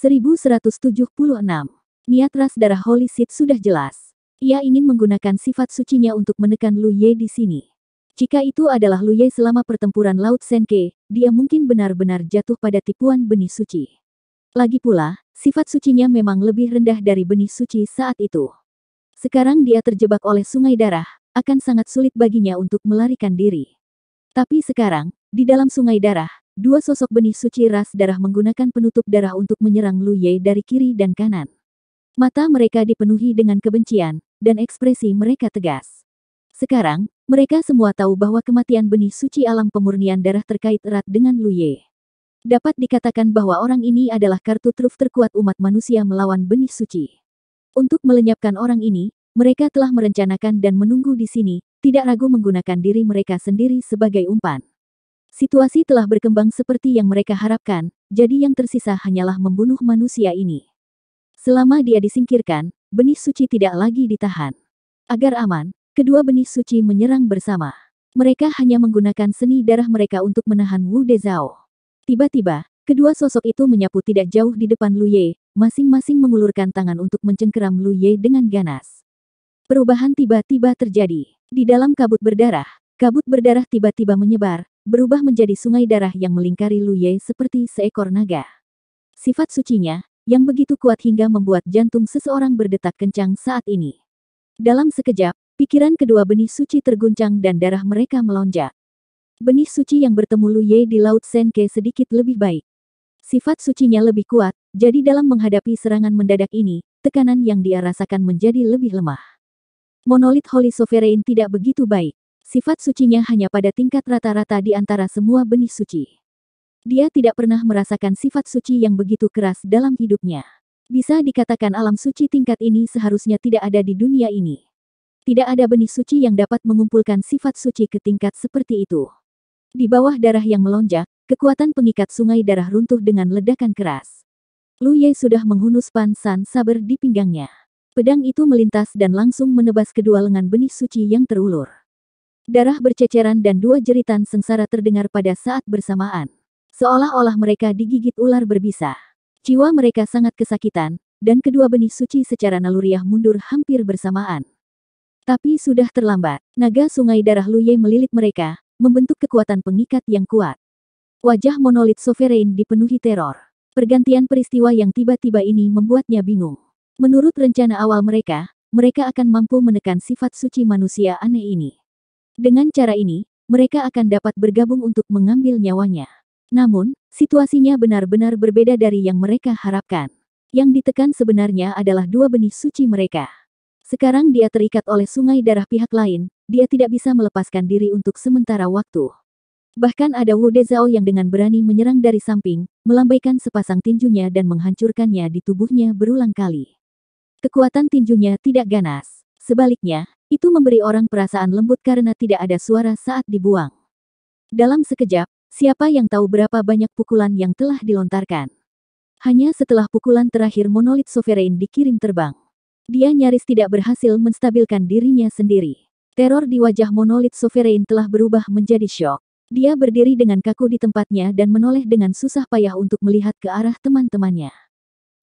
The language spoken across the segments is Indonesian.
1176. Niat ras darah Holy Seed sudah jelas. Ia ingin menggunakan sifat sucinya untuk menekan Lu Ye di sini. Jika itu adalah Lu Ye selama pertempuran Laut Senke, dia mungkin benar-benar jatuh pada tipuan benih suci. Lagi pula, sifat sucinya memang lebih rendah dari benih suci saat itu. Sekarang dia terjebak oleh sungai darah, akan sangat sulit baginya untuk melarikan diri. Tapi sekarang, di dalam sungai darah, Dua sosok benih suci ras darah menggunakan penutup darah untuk menyerang Lu Ye dari kiri dan kanan. Mata mereka dipenuhi dengan kebencian, dan ekspresi mereka tegas. Sekarang, mereka semua tahu bahwa kematian benih suci alam pemurnian darah terkait erat dengan Lu Ye. Dapat dikatakan bahwa orang ini adalah kartu truf terkuat umat manusia melawan benih suci. Untuk melenyapkan orang ini, mereka telah merencanakan dan menunggu di sini, tidak ragu menggunakan diri mereka sendiri sebagai umpan. Situasi telah berkembang seperti yang mereka harapkan, jadi yang tersisa hanyalah membunuh manusia ini. Selama dia disingkirkan, benih suci tidak lagi ditahan. Agar aman, kedua benih suci menyerang bersama. Mereka hanya menggunakan seni darah mereka untuk menahan Wu Dezao. Tiba-tiba, kedua sosok itu menyapu tidak jauh di depan Lu Ye, masing-masing mengulurkan tangan untuk mencengkeram Lu Ye dengan ganas. Perubahan tiba-tiba terjadi. Di dalam kabut berdarah, kabut berdarah tiba-tiba menyebar, berubah menjadi sungai darah yang melingkari Lu Ye seperti seekor naga. Sifat sucinya, yang begitu kuat hingga membuat jantung seseorang berdetak kencang saat ini. Dalam sekejap, pikiran kedua benih suci terguncang dan darah mereka melonjak. Benih suci yang bertemu Lu Ye di Laut Senke sedikit lebih baik. Sifat sucinya lebih kuat, jadi dalam menghadapi serangan mendadak ini, tekanan yang dia rasakan menjadi lebih lemah. Monolit Holy Sovereign tidak begitu baik sifat sucinya hanya pada tingkat rata-rata di antara semua benih suci. Dia tidak pernah merasakan sifat suci yang begitu keras dalam hidupnya. Bisa dikatakan alam suci tingkat ini seharusnya tidak ada di dunia ini. Tidak ada benih suci yang dapat mengumpulkan sifat suci ke tingkat seperti itu. Di bawah darah yang melonjak, kekuatan pengikat sungai darah runtuh dengan ledakan keras. Lu Ye sudah menghunus Pan San Saber di pinggangnya. Pedang itu melintas dan langsung menebas kedua lengan benih suci yang terulur. Darah berceceran dan dua jeritan sengsara terdengar pada saat bersamaan. Seolah-olah mereka digigit ular berbisa. Jiwa mereka sangat kesakitan, dan kedua benih suci secara naluriah mundur hampir bersamaan. Tapi sudah terlambat, naga sungai darah Luye melilit mereka, membentuk kekuatan pengikat yang kuat. Wajah monolit sovereign dipenuhi teror. Pergantian peristiwa yang tiba-tiba ini membuatnya bingung. Menurut rencana awal mereka, mereka akan mampu menekan sifat suci manusia aneh ini. Dengan cara ini, mereka akan dapat bergabung untuk mengambil nyawanya. Namun, situasinya benar-benar berbeda dari yang mereka harapkan. Yang ditekan sebenarnya adalah dua benih suci mereka. Sekarang dia terikat oleh sungai darah pihak lain, dia tidak bisa melepaskan diri untuk sementara waktu. Bahkan ada Wu Dezao yang dengan berani menyerang dari samping, melambaikan sepasang tinjunya dan menghancurkannya di tubuhnya berulang kali. Kekuatan tinjunya tidak ganas. Sebaliknya, itu memberi orang perasaan lembut karena tidak ada suara saat dibuang. Dalam sekejap, siapa yang tahu berapa banyak pukulan yang telah dilontarkan. Hanya setelah pukulan terakhir monolit sovereign dikirim terbang. Dia nyaris tidak berhasil menstabilkan dirinya sendiri. Teror di wajah monolit sovereign telah berubah menjadi shock. Dia berdiri dengan kaku di tempatnya dan menoleh dengan susah payah untuk melihat ke arah teman-temannya.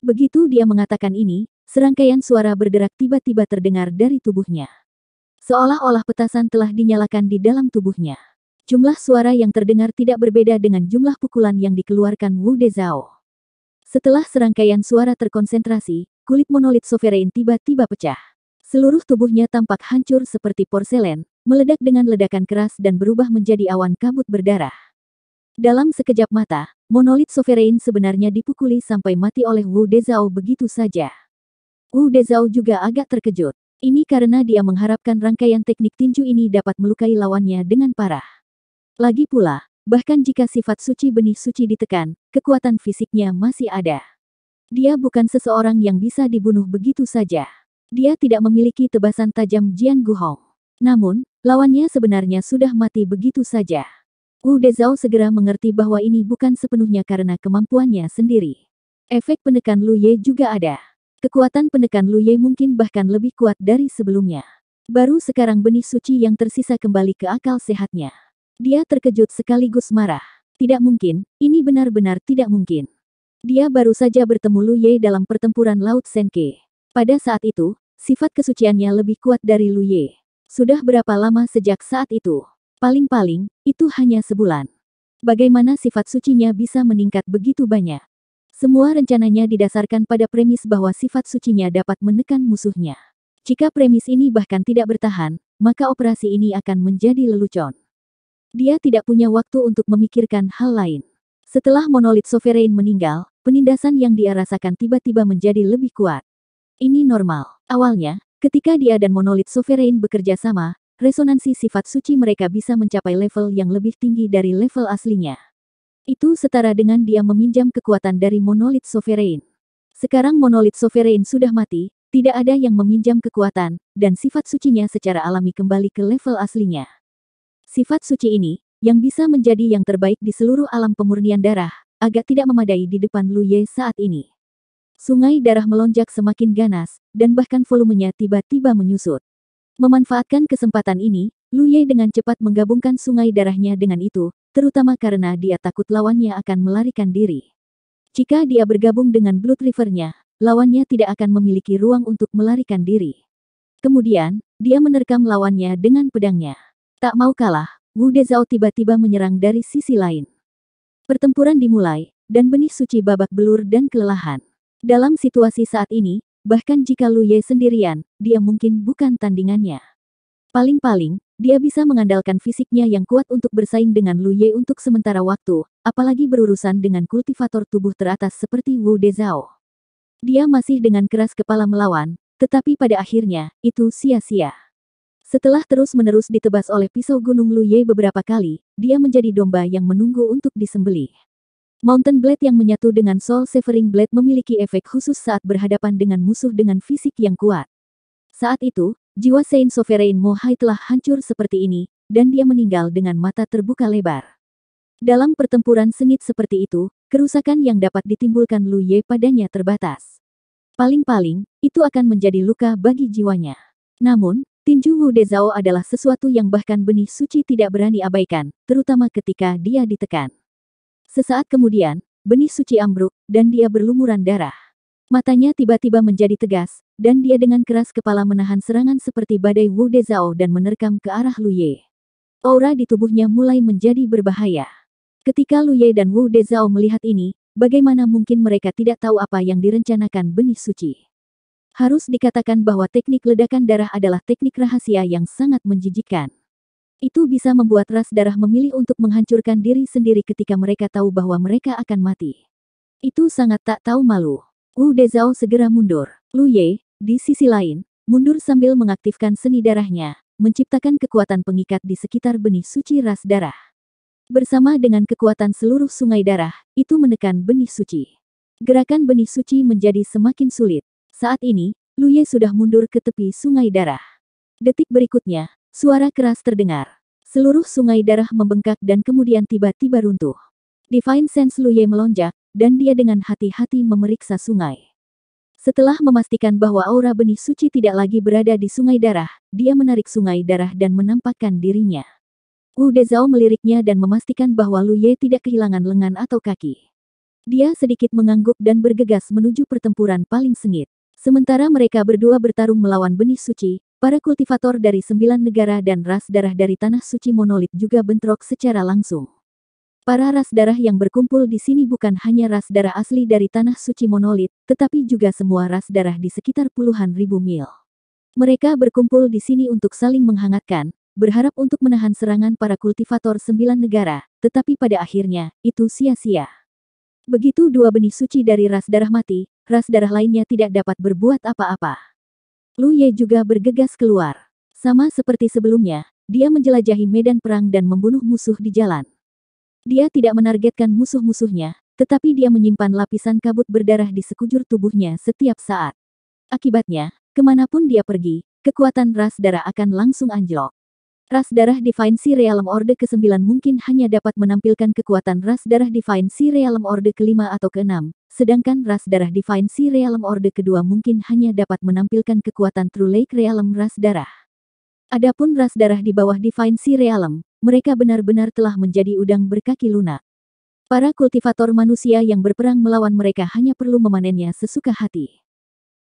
Begitu dia mengatakan ini, serangkaian suara berderak tiba-tiba terdengar dari tubuhnya. Seolah-olah petasan telah dinyalakan di dalam tubuhnya. Jumlah suara yang terdengar tidak berbeda dengan jumlah pukulan yang dikeluarkan Wu Dezao. Setelah serangkaian suara terkonsentrasi, kulit monolit sovereign tiba-tiba pecah. Seluruh tubuhnya tampak hancur seperti porselen, meledak dengan ledakan keras dan berubah menjadi awan kabut berdarah. Dalam sekejap mata, monolit sovereign sebenarnya dipukuli sampai mati oleh Wu Dezao begitu saja. Wu Dezao juga agak terkejut. Ini karena dia mengharapkan rangkaian teknik tinju ini dapat melukai lawannya dengan parah. Lagi pula, bahkan jika sifat suci benih suci ditekan, kekuatan fisiknya masih ada. Dia bukan seseorang yang bisa dibunuh begitu saja. Dia tidak memiliki tebasan tajam Jian Guhong. Namun, lawannya sebenarnya sudah mati begitu saja. Wu Zhao segera mengerti bahwa ini bukan sepenuhnya karena kemampuannya sendiri. Efek penekan Lu Ye juga ada. Kekuatan penekan Ye mungkin bahkan lebih kuat dari sebelumnya. Baru sekarang benih suci yang tersisa kembali ke akal sehatnya. Dia terkejut sekaligus marah. Tidak mungkin, ini benar-benar tidak mungkin. Dia baru saja bertemu Ye dalam pertempuran Laut Senke. Pada saat itu, sifat kesuciannya lebih kuat dari Ye. Sudah berapa lama sejak saat itu? Paling-paling, itu hanya sebulan. Bagaimana sifat sucinya bisa meningkat begitu banyak? Semua rencananya didasarkan pada premis bahwa sifat sucinya dapat menekan musuhnya. Jika premis ini bahkan tidak bertahan, maka operasi ini akan menjadi lelucon. Dia tidak punya waktu untuk memikirkan hal lain. Setelah monolit sovereign meninggal, penindasan yang dia rasakan tiba-tiba menjadi lebih kuat. Ini normal. Awalnya, ketika dia dan monolit sovereign bekerja sama, resonansi sifat suci mereka bisa mencapai level yang lebih tinggi dari level aslinya. Itu setara dengan dia meminjam kekuatan dari monolit sovereign. Sekarang monolit sovereign sudah mati, tidak ada yang meminjam kekuatan, dan sifat sucinya secara alami kembali ke level aslinya. Sifat suci ini, yang bisa menjadi yang terbaik di seluruh alam pemurnian darah, agak tidak memadai di depan Lu Ye saat ini. Sungai darah melonjak semakin ganas, dan bahkan volumenya tiba-tiba menyusut. Memanfaatkan kesempatan ini, Lu Ye dengan cepat menggabungkan sungai darahnya dengan itu, terutama karena dia takut lawannya akan melarikan diri. Jika dia bergabung dengan Blood River-nya, lawannya tidak akan memiliki ruang untuk melarikan diri. Kemudian, dia menerkam lawannya dengan pedangnya. Tak mau kalah, Wu Dezao tiba-tiba menyerang dari sisi lain. Pertempuran dimulai, dan benih suci babak belur dan kelelahan. Dalam situasi saat ini, bahkan jika Lu Ye sendirian, dia mungkin bukan tandingannya. Paling-paling, dia bisa mengandalkan fisiknya yang kuat untuk bersaing dengan Lu Ye untuk sementara waktu, apalagi berurusan dengan kultivator tubuh teratas seperti Wu Dezao. Dia masih dengan keras kepala melawan, tetapi pada akhirnya, itu sia-sia. Setelah terus-menerus ditebas oleh pisau gunung Lu Ye beberapa kali, dia menjadi domba yang menunggu untuk disembelih. Mountain Blade yang menyatu dengan Soul Severing Blade memiliki efek khusus saat berhadapan dengan musuh dengan fisik yang kuat. Saat itu, Jiwa Saint Sovereign Mohai telah hancur seperti ini, dan dia meninggal dengan mata terbuka lebar. Dalam pertempuran sengit seperti itu, kerusakan yang dapat ditimbulkan Lu Ye padanya terbatas. Paling-paling, itu akan menjadi luka bagi jiwanya. Namun, tinju Wu Zhao adalah sesuatu yang bahkan benih suci tidak berani abaikan, terutama ketika dia ditekan. Sesaat kemudian, benih suci ambruk, dan dia berlumuran darah. Matanya tiba-tiba menjadi tegas, dan dia dengan keras kepala menahan serangan seperti badai Wu Dezao dan menerkam ke arah Lu Ye. Aura di tubuhnya mulai menjadi berbahaya. Ketika Lu Ye dan Wu Dezao melihat ini, bagaimana mungkin mereka tidak tahu apa yang direncanakan benih suci. Harus dikatakan bahwa teknik ledakan darah adalah teknik rahasia yang sangat menjijikkan. Itu bisa membuat ras darah memilih untuk menghancurkan diri sendiri ketika mereka tahu bahwa mereka akan mati. Itu sangat tak tahu malu. Wu Dezao segera mundur. Lu Ye, di sisi lain, mundur sambil mengaktifkan seni darahnya, menciptakan kekuatan pengikat di sekitar benih suci ras darah. Bersama dengan kekuatan seluruh sungai darah, itu menekan benih suci. Gerakan benih suci menjadi semakin sulit. Saat ini, Lu Ye sudah mundur ke tepi sungai darah. Detik berikutnya, suara keras terdengar. Seluruh sungai darah membengkak dan kemudian tiba-tiba runtuh. Divine Sense Ye melonjak, dan dia dengan hati-hati memeriksa sungai. Setelah memastikan bahwa aura benih suci tidak lagi berada di sungai darah, dia menarik sungai darah dan menampakkan dirinya. Wu Dezao meliriknya dan memastikan bahwa Lu Ye tidak kehilangan lengan atau kaki. Dia sedikit mengangguk dan bergegas menuju pertempuran paling sengit. Sementara mereka berdua bertarung melawan benih suci, para kultivator dari sembilan negara dan ras darah dari tanah suci monolit juga bentrok secara langsung. Para ras darah yang berkumpul di sini bukan hanya ras darah asli dari Tanah Suci Monolit, tetapi juga semua ras darah di sekitar puluhan ribu mil. Mereka berkumpul di sini untuk saling menghangatkan, berharap untuk menahan serangan para kultivator sembilan negara, tetapi pada akhirnya, itu sia-sia. Begitu dua benih suci dari ras darah mati, ras darah lainnya tidak dapat berbuat apa-apa. Lu Ye juga bergegas keluar. Sama seperti sebelumnya, dia menjelajahi medan perang dan membunuh musuh di jalan. Dia tidak menargetkan musuh-musuhnya, tetapi dia menyimpan lapisan kabut berdarah di sekujur tubuhnya setiap saat. Akibatnya, kemanapun dia pergi, kekuatan ras darah akan langsung anjlok. Ras darah Divine Sea Realm Orde ke-9 mungkin hanya dapat menampilkan kekuatan ras darah Divine Sea Realm Orde ke-5 atau ke-6, sedangkan ras darah Divine Sea Realm Orde ke-2 mungkin hanya dapat menampilkan kekuatan True Lake Realm ras darah. Adapun ras darah di bawah Divine Sea Realm, mereka benar-benar telah menjadi udang berkaki lunak. Para kultivator manusia yang berperang melawan mereka hanya perlu memanennya sesuka hati.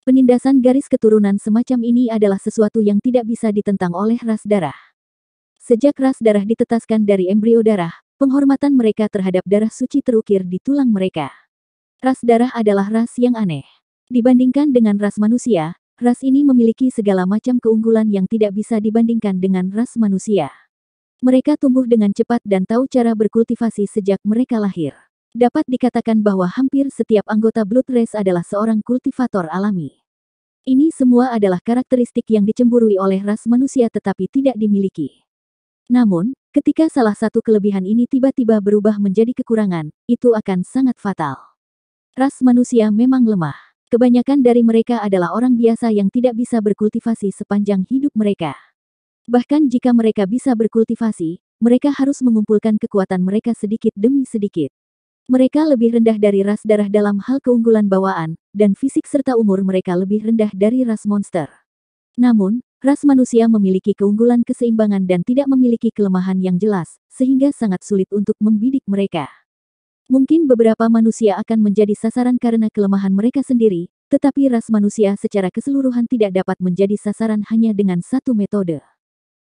Penindasan garis keturunan semacam ini adalah sesuatu yang tidak bisa ditentang oleh ras darah. Sejak ras darah ditetaskan dari embrio darah, penghormatan mereka terhadap darah suci terukir di tulang mereka. Ras darah adalah ras yang aneh. Dibandingkan dengan ras manusia, Ras ini memiliki segala macam keunggulan yang tidak bisa dibandingkan dengan ras manusia. Mereka tumbuh dengan cepat dan tahu cara berkultivasi sejak mereka lahir. Dapat dikatakan bahwa hampir setiap anggota Blood Race adalah seorang kultivator alami. Ini semua adalah karakteristik yang dicemburui oleh ras manusia tetapi tidak dimiliki. Namun, ketika salah satu kelebihan ini tiba-tiba berubah menjadi kekurangan, itu akan sangat fatal. Ras manusia memang lemah. Kebanyakan dari mereka adalah orang biasa yang tidak bisa berkultivasi sepanjang hidup mereka. Bahkan jika mereka bisa berkultivasi, mereka harus mengumpulkan kekuatan mereka sedikit demi sedikit. Mereka lebih rendah dari ras darah dalam hal keunggulan bawaan, dan fisik serta umur mereka lebih rendah dari ras monster. Namun, ras manusia memiliki keunggulan keseimbangan dan tidak memiliki kelemahan yang jelas, sehingga sangat sulit untuk membidik mereka. Mungkin beberapa manusia akan menjadi sasaran karena kelemahan mereka sendiri, tetapi ras manusia secara keseluruhan tidak dapat menjadi sasaran hanya dengan satu metode.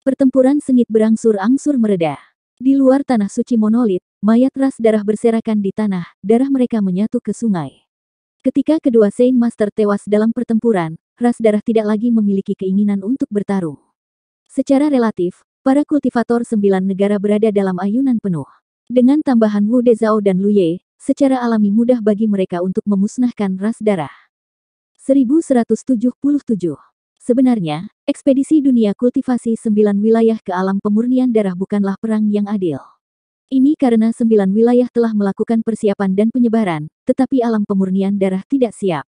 Pertempuran sengit berangsur-angsur meredah. Di luar tanah suci monolit, mayat ras darah berserakan di tanah, darah mereka menyatu ke sungai. Ketika kedua Saint Master tewas dalam pertempuran, ras darah tidak lagi memiliki keinginan untuk bertarung. Secara relatif, para kultivator sembilan negara berada dalam ayunan penuh. Dengan tambahan Wu Dezao dan Lu Ye, secara alami mudah bagi mereka untuk memusnahkan ras darah. 1177 Sebenarnya, ekspedisi dunia kultivasi sembilan wilayah ke alam pemurnian darah bukanlah perang yang adil. Ini karena sembilan wilayah telah melakukan persiapan dan penyebaran, tetapi alam pemurnian darah tidak siap.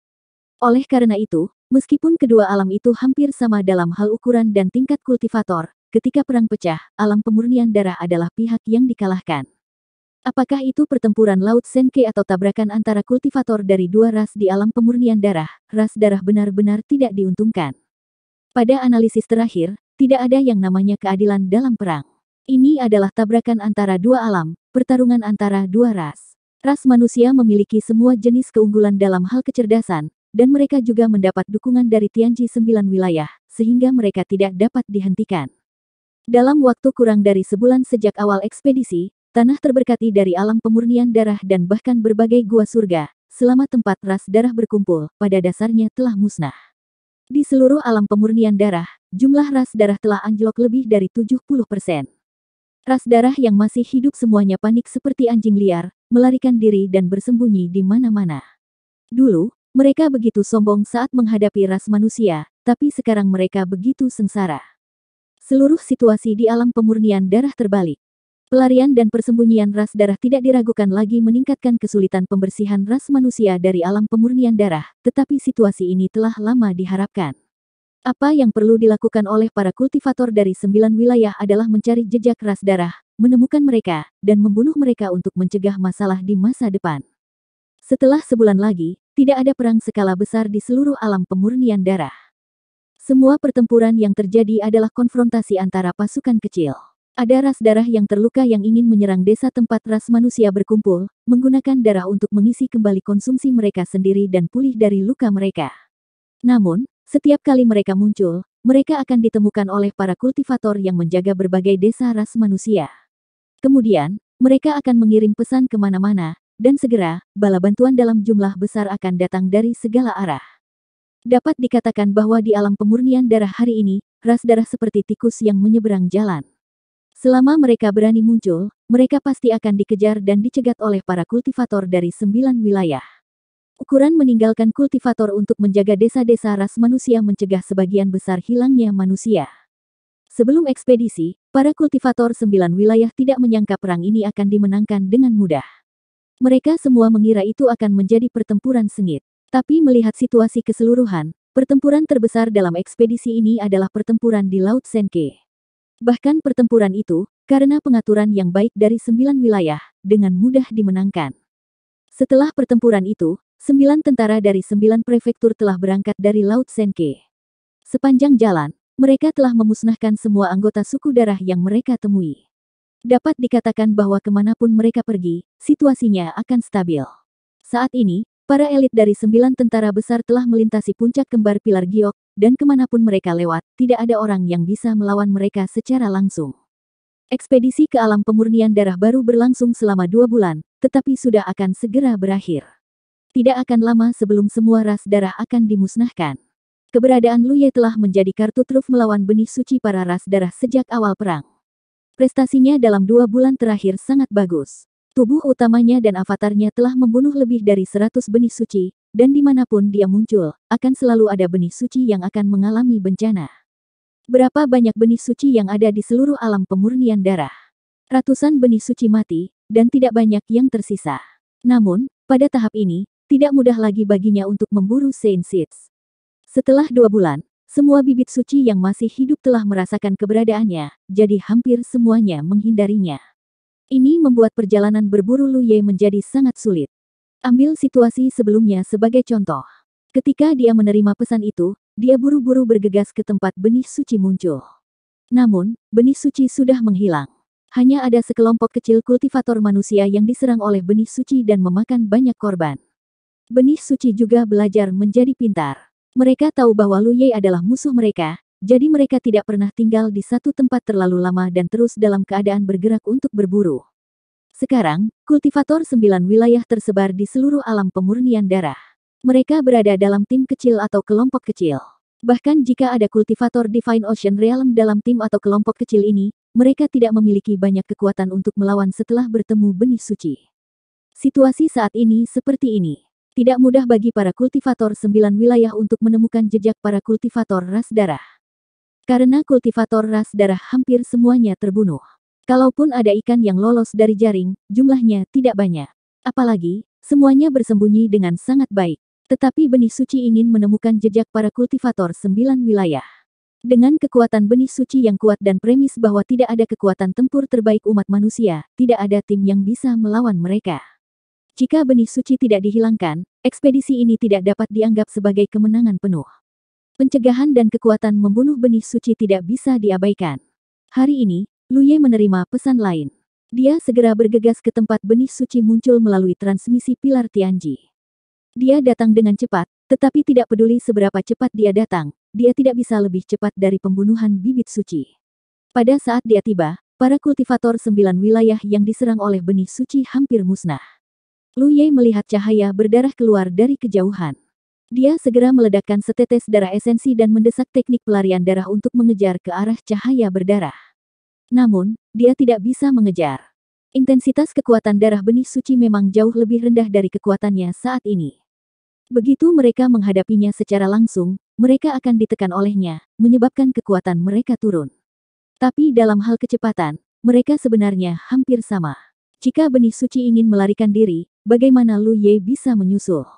Oleh karena itu, meskipun kedua alam itu hampir sama dalam hal ukuran dan tingkat kultivator, ketika perang pecah, alam pemurnian darah adalah pihak yang dikalahkan. Apakah itu pertempuran laut Senke atau tabrakan antara kultivator dari dua ras di alam pemurnian darah, ras darah benar-benar tidak diuntungkan. Pada analisis terakhir, tidak ada yang namanya keadilan dalam perang. Ini adalah tabrakan antara dua alam, pertarungan antara dua ras. Ras manusia memiliki semua jenis keunggulan dalam hal kecerdasan, dan mereka juga mendapat dukungan dari Tianji sembilan wilayah, sehingga mereka tidak dapat dihentikan. Dalam waktu kurang dari sebulan sejak awal ekspedisi, Tanah terberkati dari alam pemurnian darah dan bahkan berbagai gua surga, selama tempat ras darah berkumpul, pada dasarnya telah musnah. Di seluruh alam pemurnian darah, jumlah ras darah telah anjlok lebih dari 70 persen. Ras darah yang masih hidup semuanya panik seperti anjing liar, melarikan diri dan bersembunyi di mana-mana. Dulu, mereka begitu sombong saat menghadapi ras manusia, tapi sekarang mereka begitu sengsara. Seluruh situasi di alam pemurnian darah terbalik. Pelarian dan persembunyian ras darah tidak diragukan lagi meningkatkan kesulitan pembersihan ras manusia dari alam pemurnian darah, tetapi situasi ini telah lama diharapkan. Apa yang perlu dilakukan oleh para kultivator dari sembilan wilayah adalah mencari jejak ras darah, menemukan mereka, dan membunuh mereka untuk mencegah masalah di masa depan. Setelah sebulan lagi, tidak ada perang skala besar di seluruh alam pemurnian darah. Semua pertempuran yang terjadi adalah konfrontasi antara pasukan kecil. Ada ras darah yang terluka yang ingin menyerang desa tempat ras manusia berkumpul, menggunakan darah untuk mengisi kembali konsumsi mereka sendiri dan pulih dari luka mereka. Namun, setiap kali mereka muncul, mereka akan ditemukan oleh para kultivator yang menjaga berbagai desa ras manusia. Kemudian, mereka akan mengirim pesan kemana-mana, dan segera, bala bantuan dalam jumlah besar akan datang dari segala arah. Dapat dikatakan bahwa di alam pemurnian darah hari ini, ras darah seperti tikus yang menyeberang jalan. Selama mereka berani muncul, mereka pasti akan dikejar dan dicegat oleh para kultivator dari sembilan wilayah. Ukuran meninggalkan kultivator untuk menjaga desa-desa ras manusia mencegah sebagian besar hilangnya manusia. Sebelum ekspedisi, para kultivator sembilan wilayah tidak menyangka perang ini akan dimenangkan dengan mudah. Mereka semua mengira itu akan menjadi pertempuran sengit. Tapi melihat situasi keseluruhan, pertempuran terbesar dalam ekspedisi ini adalah pertempuran di Laut Senke. Bahkan pertempuran itu, karena pengaturan yang baik dari sembilan wilayah, dengan mudah dimenangkan. Setelah pertempuran itu, sembilan tentara dari sembilan prefektur telah berangkat dari Laut Senke. Sepanjang jalan, mereka telah memusnahkan semua anggota suku darah yang mereka temui. Dapat dikatakan bahwa kemanapun mereka pergi, situasinya akan stabil. Saat ini, Para elit dari sembilan tentara besar telah melintasi puncak kembar pilar giok, dan kemanapun mereka lewat, tidak ada orang yang bisa melawan mereka secara langsung. Ekspedisi ke alam pemurnian darah baru berlangsung selama dua bulan, tetapi sudah akan segera berakhir. Tidak akan lama sebelum semua ras darah akan dimusnahkan. Keberadaan Luye telah menjadi kartu truf melawan benih suci para ras darah sejak awal perang. Prestasinya dalam dua bulan terakhir sangat bagus. Tubuh utamanya dan avatarnya telah membunuh lebih dari seratus benih suci, dan dimanapun dia muncul, akan selalu ada benih suci yang akan mengalami bencana. Berapa banyak benih suci yang ada di seluruh alam pemurnian darah? Ratusan benih suci mati, dan tidak banyak yang tersisa. Namun, pada tahap ini, tidak mudah lagi baginya untuk memburu Saint Seeds. Setelah dua bulan, semua bibit suci yang masih hidup telah merasakan keberadaannya, jadi hampir semuanya menghindarinya. Ini membuat perjalanan berburu Luye menjadi sangat sulit. Ambil situasi sebelumnya sebagai contoh. Ketika dia menerima pesan itu, dia buru-buru bergegas ke tempat benih suci muncul. Namun, benih suci sudah menghilang. Hanya ada sekelompok kecil kultivator manusia yang diserang oleh benih suci dan memakan banyak korban. Benih suci juga belajar menjadi pintar. Mereka tahu bahwa Luye adalah musuh mereka, jadi mereka tidak pernah tinggal di satu tempat terlalu lama dan terus dalam keadaan bergerak untuk berburu. Sekarang, kultivator sembilan wilayah tersebar di seluruh alam pemurnian darah. Mereka berada dalam tim kecil atau kelompok kecil. Bahkan jika ada kultivator Divine Ocean Realm dalam tim atau kelompok kecil ini, mereka tidak memiliki banyak kekuatan untuk melawan setelah bertemu benih suci. Situasi saat ini seperti ini. Tidak mudah bagi para kultivator sembilan wilayah untuk menemukan jejak para kultivator ras darah. Karena kultivator ras darah hampir semuanya terbunuh. Kalaupun ada ikan yang lolos dari jaring, jumlahnya tidak banyak. Apalagi, semuanya bersembunyi dengan sangat baik. Tetapi benih suci ingin menemukan jejak para kultivator sembilan wilayah. Dengan kekuatan benih suci yang kuat dan premis bahwa tidak ada kekuatan tempur terbaik umat manusia, tidak ada tim yang bisa melawan mereka. Jika benih suci tidak dihilangkan, ekspedisi ini tidak dapat dianggap sebagai kemenangan penuh. Pencegahan dan kekuatan membunuh benih suci tidak bisa diabaikan. Hari ini, Ye menerima pesan lain. Dia segera bergegas ke tempat benih suci muncul melalui transmisi pilar Tianji. Dia datang dengan cepat, tetapi tidak peduli seberapa cepat dia datang, dia tidak bisa lebih cepat dari pembunuhan bibit suci. Pada saat dia tiba, para kultivator sembilan wilayah yang diserang oleh benih suci hampir musnah. Lu Ye melihat cahaya berdarah keluar dari kejauhan. Dia segera meledakkan setetes darah esensi dan mendesak teknik pelarian darah untuk mengejar ke arah cahaya berdarah. Namun, dia tidak bisa mengejar. Intensitas kekuatan darah benih suci memang jauh lebih rendah dari kekuatannya saat ini. Begitu mereka menghadapinya secara langsung, mereka akan ditekan olehnya, menyebabkan kekuatan mereka turun. Tapi dalam hal kecepatan, mereka sebenarnya hampir sama. Jika benih suci ingin melarikan diri, bagaimana Lu Ye bisa menyusul?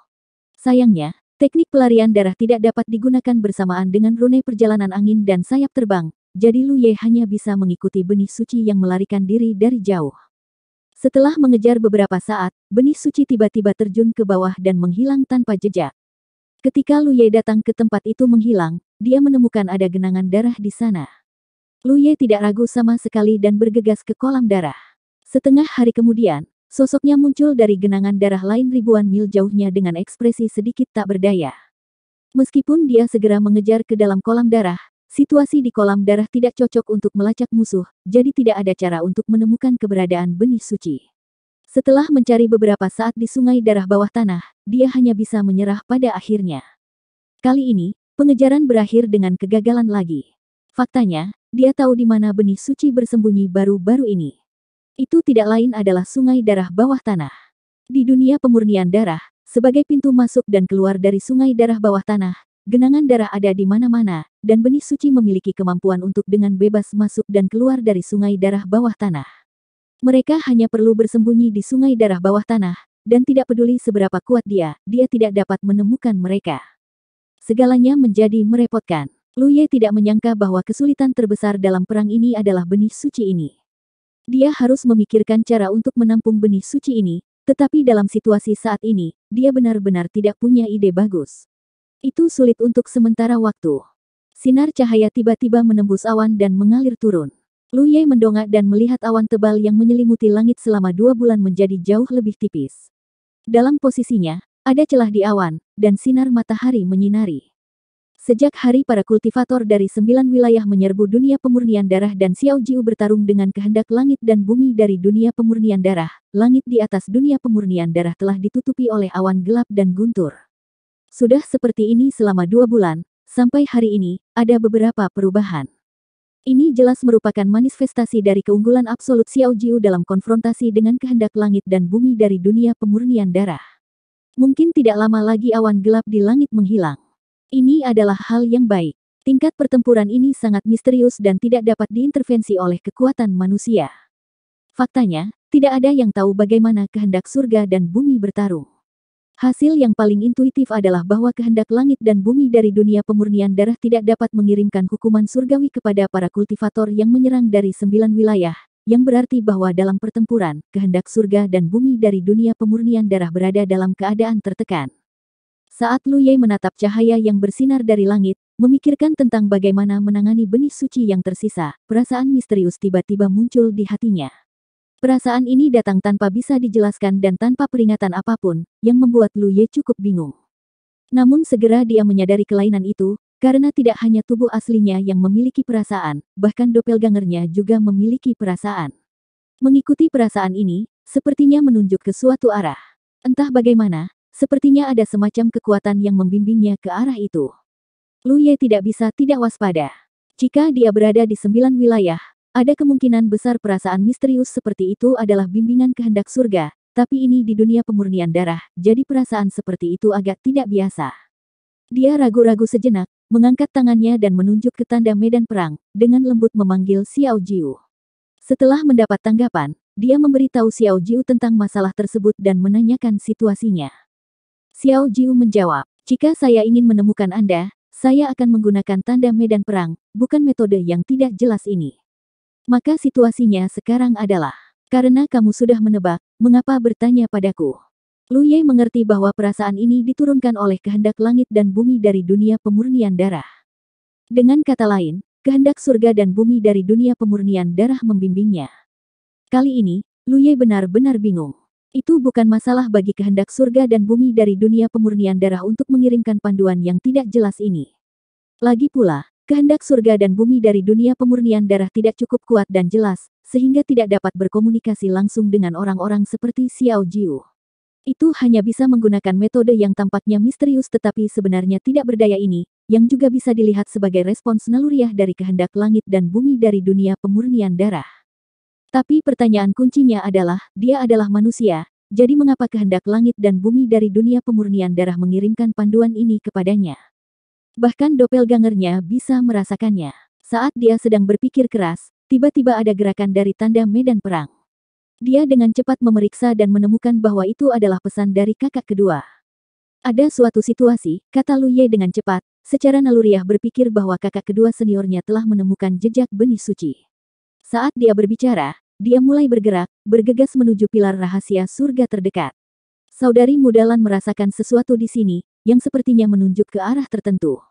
Sayangnya, Teknik pelarian darah tidak dapat digunakan bersamaan dengan rune perjalanan angin dan sayap terbang, jadi Lu Ye hanya bisa mengikuti benih suci yang melarikan diri dari jauh. Setelah mengejar beberapa saat, benih suci tiba-tiba terjun ke bawah dan menghilang tanpa jejak. Ketika Lu Ye datang ke tempat itu menghilang, dia menemukan ada genangan darah di sana. Lu Ye tidak ragu sama sekali dan bergegas ke kolam darah. Setengah hari kemudian, Sosoknya muncul dari genangan darah lain ribuan mil jauhnya dengan ekspresi sedikit tak berdaya. Meskipun dia segera mengejar ke dalam kolam darah, situasi di kolam darah tidak cocok untuk melacak musuh, jadi tidak ada cara untuk menemukan keberadaan benih suci. Setelah mencari beberapa saat di sungai darah bawah tanah, dia hanya bisa menyerah pada akhirnya. Kali ini, pengejaran berakhir dengan kegagalan lagi. Faktanya, dia tahu di mana benih suci bersembunyi baru-baru ini. Itu tidak lain adalah sungai darah bawah tanah. Di dunia pemurnian darah, sebagai pintu masuk dan keluar dari sungai darah bawah tanah, genangan darah ada di mana-mana, dan benih suci memiliki kemampuan untuk dengan bebas masuk dan keluar dari sungai darah bawah tanah. Mereka hanya perlu bersembunyi di sungai darah bawah tanah, dan tidak peduli seberapa kuat dia, dia tidak dapat menemukan mereka. Segalanya menjadi merepotkan. Lu Ye tidak menyangka bahwa kesulitan terbesar dalam perang ini adalah benih suci ini. Dia harus memikirkan cara untuk menampung benih suci ini, tetapi dalam situasi saat ini, dia benar-benar tidak punya ide bagus. Itu sulit untuk sementara waktu. Sinar cahaya tiba-tiba menembus awan dan mengalir turun. Lu Ye mendongak dan melihat awan tebal yang menyelimuti langit selama dua bulan menjadi jauh lebih tipis. Dalam posisinya, ada celah di awan, dan sinar matahari menyinari. Sejak hari para kultivator dari sembilan wilayah menyerbu dunia pemurnian darah dan Xiao Jiu bertarung dengan kehendak langit dan bumi dari dunia pemurnian darah, langit di atas dunia pemurnian darah telah ditutupi oleh awan gelap dan guntur. Sudah seperti ini selama dua bulan, sampai hari ini, ada beberapa perubahan. Ini jelas merupakan manifestasi dari keunggulan absolut Xiao Jiu dalam konfrontasi dengan kehendak langit dan bumi dari dunia pemurnian darah. Mungkin tidak lama lagi awan gelap di langit menghilang. Ini adalah hal yang baik. Tingkat pertempuran ini sangat misterius dan tidak dapat diintervensi oleh kekuatan manusia. Faktanya, tidak ada yang tahu bagaimana kehendak surga dan bumi bertarung. Hasil yang paling intuitif adalah bahwa kehendak langit dan bumi dari dunia pemurnian darah tidak dapat mengirimkan hukuman surgawi kepada para kultivator yang menyerang dari sembilan wilayah, yang berarti bahwa dalam pertempuran, kehendak surga dan bumi dari dunia pemurnian darah berada dalam keadaan tertekan. Saat Lu Ye menatap cahaya yang bersinar dari langit, memikirkan tentang bagaimana menangani benih suci yang tersisa, perasaan misterius tiba-tiba muncul di hatinya. Perasaan ini datang tanpa bisa dijelaskan dan tanpa peringatan apapun, yang membuat Lu Ye cukup bingung. Namun segera dia menyadari kelainan itu, karena tidak hanya tubuh aslinya yang memiliki perasaan, bahkan doppelgangernya juga memiliki perasaan. Mengikuti perasaan ini, sepertinya menunjuk ke suatu arah. Entah bagaimana, Sepertinya ada semacam kekuatan yang membimbingnya ke arah itu. Lu Ye tidak bisa tidak waspada. Jika dia berada di sembilan wilayah, ada kemungkinan besar perasaan misterius seperti itu adalah bimbingan kehendak surga, tapi ini di dunia pemurnian darah, jadi perasaan seperti itu agak tidak biasa. Dia ragu-ragu sejenak, mengangkat tangannya dan menunjuk ke tanda medan perang, dengan lembut memanggil Xiao Jiu. Setelah mendapat tanggapan, dia memberitahu Xiao Jiu tentang masalah tersebut dan menanyakan situasinya. Xiao Jiu menjawab, jika saya ingin menemukan Anda, saya akan menggunakan tanda medan perang, bukan metode yang tidak jelas ini. Maka situasinya sekarang adalah, karena kamu sudah menebak, mengapa bertanya padaku? Lu Ye mengerti bahwa perasaan ini diturunkan oleh kehendak langit dan bumi dari dunia pemurnian darah. Dengan kata lain, kehendak surga dan bumi dari dunia pemurnian darah membimbingnya. Kali ini, Lu Ye benar-benar bingung. Itu bukan masalah bagi kehendak surga dan bumi dari dunia pemurnian darah untuk mengirimkan panduan yang tidak jelas ini. Lagi pula, kehendak surga dan bumi dari dunia pemurnian darah tidak cukup kuat dan jelas, sehingga tidak dapat berkomunikasi langsung dengan orang-orang seperti Xiao Jiu. Itu hanya bisa menggunakan metode yang tampaknya misterius tetapi sebenarnya tidak berdaya ini, yang juga bisa dilihat sebagai respons naluriah dari kehendak langit dan bumi dari dunia pemurnian darah. Tapi pertanyaan kuncinya adalah, dia adalah manusia, jadi mengapa kehendak langit dan bumi dari dunia pemurnian darah mengirimkan panduan ini kepadanya? Bahkan doppelgangernya bisa merasakannya. Saat dia sedang berpikir keras, tiba-tiba ada gerakan dari tanda medan perang. Dia dengan cepat memeriksa dan menemukan bahwa itu adalah pesan dari kakak kedua. Ada suatu situasi, kata Lu Ye dengan cepat, secara naluriah berpikir bahwa kakak kedua seniornya telah menemukan jejak benih suci. Saat dia berbicara, dia mulai bergerak, bergegas menuju pilar rahasia surga terdekat. Saudari Mudalan merasakan sesuatu di sini, yang sepertinya menunjuk ke arah tertentu.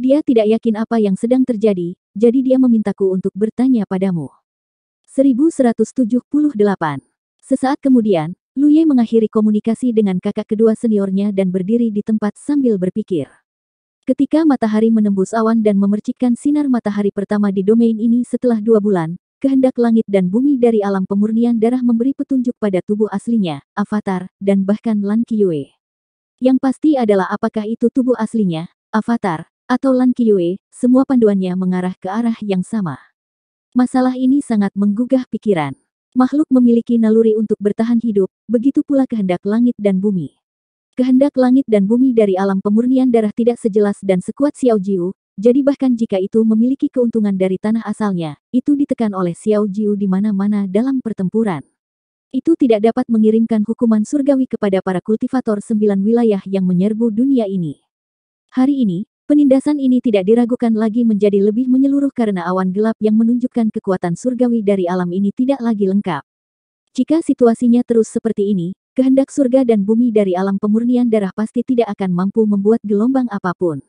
Dia tidak yakin apa yang sedang terjadi, jadi dia memintaku untuk bertanya padamu. 1178 Sesaat kemudian, Lu Ye mengakhiri komunikasi dengan kakak kedua seniornya dan berdiri di tempat sambil berpikir. Ketika matahari menembus awan dan memercikkan sinar matahari pertama di domain ini setelah dua bulan, kehendak langit dan bumi dari alam pemurnian darah memberi petunjuk pada tubuh aslinya, avatar, dan bahkan Lan Kiyue. Yang pasti adalah apakah itu tubuh aslinya, avatar, atau Lan Kiyue, semua panduannya mengarah ke arah yang sama. Masalah ini sangat menggugah pikiran. Makhluk memiliki naluri untuk bertahan hidup, begitu pula kehendak langit dan bumi. Kehendak langit dan bumi dari alam pemurnian darah tidak sejelas dan sekuat Xiao Jiu, jadi bahkan jika itu memiliki keuntungan dari tanah asalnya, itu ditekan oleh Xiao Jiu di mana-mana dalam pertempuran. Itu tidak dapat mengirimkan hukuman surgawi kepada para kultivator sembilan wilayah yang menyerbu dunia ini. Hari ini, penindasan ini tidak diragukan lagi menjadi lebih menyeluruh karena awan gelap yang menunjukkan kekuatan surgawi dari alam ini tidak lagi lengkap. Jika situasinya terus seperti ini, kehendak surga dan bumi dari alam pemurnian darah pasti tidak akan mampu membuat gelombang apapun.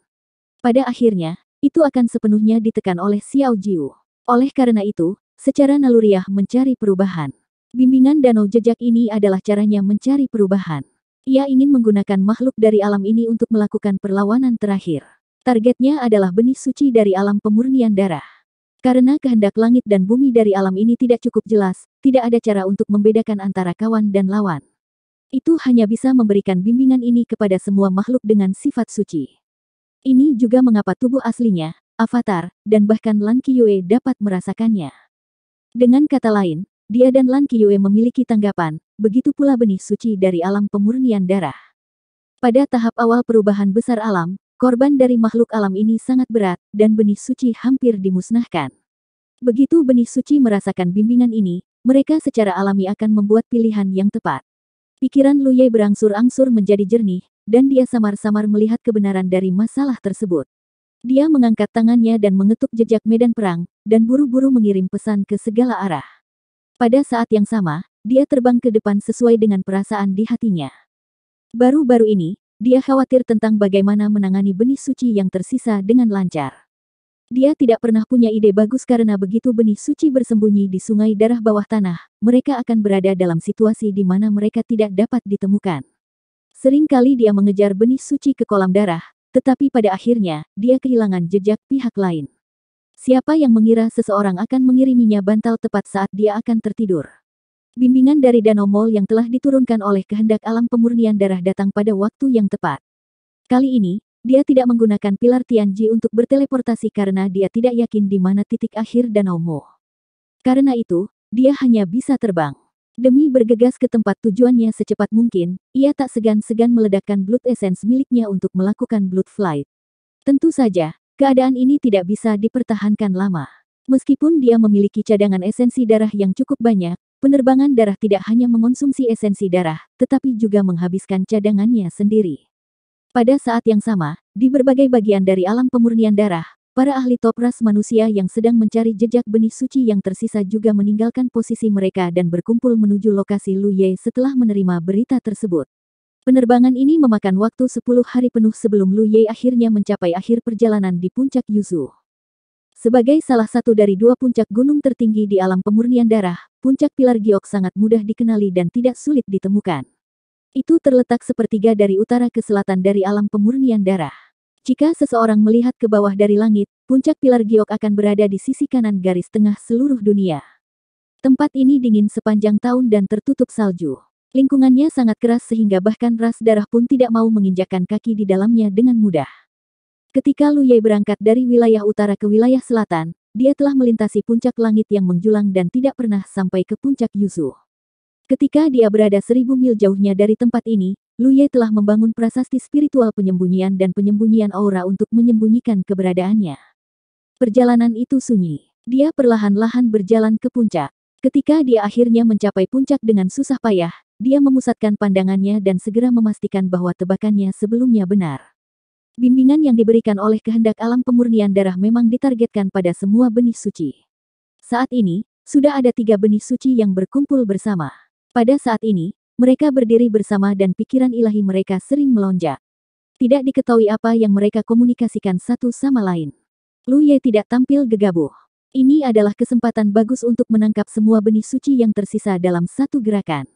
Pada akhirnya, itu akan sepenuhnya ditekan oleh Xiao Jiu. Oleh karena itu, secara naluriah mencari perubahan. Bimbingan danau jejak ini adalah caranya mencari perubahan. Ia ingin menggunakan makhluk dari alam ini untuk melakukan perlawanan terakhir. Targetnya adalah benih suci dari alam pemurnian darah. Karena kehendak langit dan bumi dari alam ini tidak cukup jelas, tidak ada cara untuk membedakan antara kawan dan lawan. Itu hanya bisa memberikan bimbingan ini kepada semua makhluk dengan sifat suci. Ini juga mengapa tubuh aslinya, Avatar, dan bahkan Lan Kiyue dapat merasakannya. Dengan kata lain, dia dan Lan Kiyue memiliki tanggapan, begitu pula benih suci dari alam pemurnian darah. Pada tahap awal perubahan besar alam, korban dari makhluk alam ini sangat berat, dan benih suci hampir dimusnahkan. Begitu benih suci merasakan bimbingan ini, mereka secara alami akan membuat pilihan yang tepat. Pikiran Luye berangsur-angsur menjadi jernih, dan dia samar-samar melihat kebenaran dari masalah tersebut. Dia mengangkat tangannya dan mengetuk jejak medan perang, dan buru-buru mengirim pesan ke segala arah. Pada saat yang sama, dia terbang ke depan sesuai dengan perasaan di hatinya. Baru-baru ini, dia khawatir tentang bagaimana menangani benih suci yang tersisa dengan lancar. Dia tidak pernah punya ide bagus karena begitu benih suci bersembunyi di sungai darah bawah tanah, mereka akan berada dalam situasi di mana mereka tidak dapat ditemukan. Seringkali dia mengejar benih suci ke kolam darah, tetapi pada akhirnya, dia kehilangan jejak pihak lain. Siapa yang mengira seseorang akan mengiriminya bantal tepat saat dia akan tertidur? Bimbingan dari Danomol yang telah diturunkan oleh kehendak alam pemurnian darah datang pada waktu yang tepat. Kali ini, dia tidak menggunakan pilar Tianji untuk berteleportasi karena dia tidak yakin di mana titik akhir Danomol. Karena itu, dia hanya bisa terbang. Demi bergegas ke tempat tujuannya secepat mungkin, ia tak segan-segan meledakkan blood essence miliknya untuk melakukan blood flight. Tentu saja, keadaan ini tidak bisa dipertahankan lama. Meskipun dia memiliki cadangan esensi darah yang cukup banyak, penerbangan darah tidak hanya mengonsumsi esensi darah, tetapi juga menghabiskan cadangannya sendiri. Pada saat yang sama, di berbagai bagian dari alam pemurnian darah, Para ahli top ras manusia yang sedang mencari jejak benih suci yang tersisa juga meninggalkan posisi mereka dan berkumpul menuju lokasi Lu Ye setelah menerima berita tersebut. Penerbangan ini memakan waktu 10 hari penuh sebelum Lu Ye akhirnya mencapai akhir perjalanan di puncak Yuzu. Sebagai salah satu dari dua puncak gunung tertinggi di alam pemurnian darah, puncak pilar giok sangat mudah dikenali dan tidak sulit ditemukan. Itu terletak sepertiga dari utara ke selatan dari alam pemurnian darah. Jika seseorang melihat ke bawah dari langit, puncak pilar giok akan berada di sisi kanan garis tengah seluruh dunia. Tempat ini dingin sepanjang tahun dan tertutup salju. Lingkungannya sangat keras sehingga bahkan ras darah pun tidak mau menginjakan kaki di dalamnya dengan mudah. Ketika Lu Ye berangkat dari wilayah utara ke wilayah selatan, dia telah melintasi puncak langit yang menjulang dan tidak pernah sampai ke puncak Yuzu. Ketika dia berada seribu mil jauhnya dari tempat ini, Lu Ye telah membangun prasasti spiritual penyembunyian dan penyembunyian aura untuk menyembunyikan keberadaannya. Perjalanan itu sunyi. Dia perlahan-lahan berjalan ke puncak. Ketika dia akhirnya mencapai puncak dengan susah payah, dia memusatkan pandangannya dan segera memastikan bahwa tebakannya sebelumnya benar. Bimbingan yang diberikan oleh kehendak alam pemurnian darah memang ditargetkan pada semua benih suci. Saat ini, sudah ada tiga benih suci yang berkumpul bersama. Pada saat ini, mereka berdiri bersama dan pikiran ilahi mereka sering melonjak. Tidak diketahui apa yang mereka komunikasikan satu sama lain. Lu Ye tidak tampil gegabah. Ini adalah kesempatan bagus untuk menangkap semua benih suci yang tersisa dalam satu gerakan.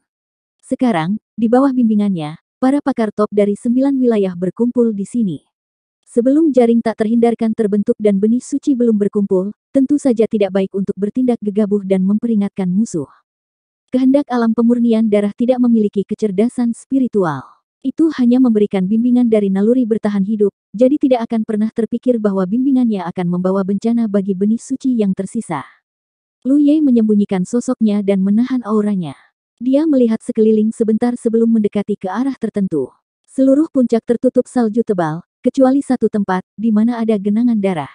Sekarang, di bawah bimbingannya, para pakar top dari sembilan wilayah berkumpul di sini. Sebelum jaring tak terhindarkan terbentuk dan benih suci belum berkumpul, tentu saja tidak baik untuk bertindak gegabah dan memperingatkan musuh. Kehendak alam pemurnian darah tidak memiliki kecerdasan spiritual. Itu hanya memberikan bimbingan dari naluri bertahan hidup, jadi tidak akan pernah terpikir bahwa bimbingannya akan membawa bencana bagi benih suci yang tersisa. Lu Ye menyembunyikan sosoknya dan menahan auranya. Dia melihat sekeliling sebentar sebelum mendekati ke arah tertentu. Seluruh puncak tertutup salju tebal, kecuali satu tempat, di mana ada genangan darah.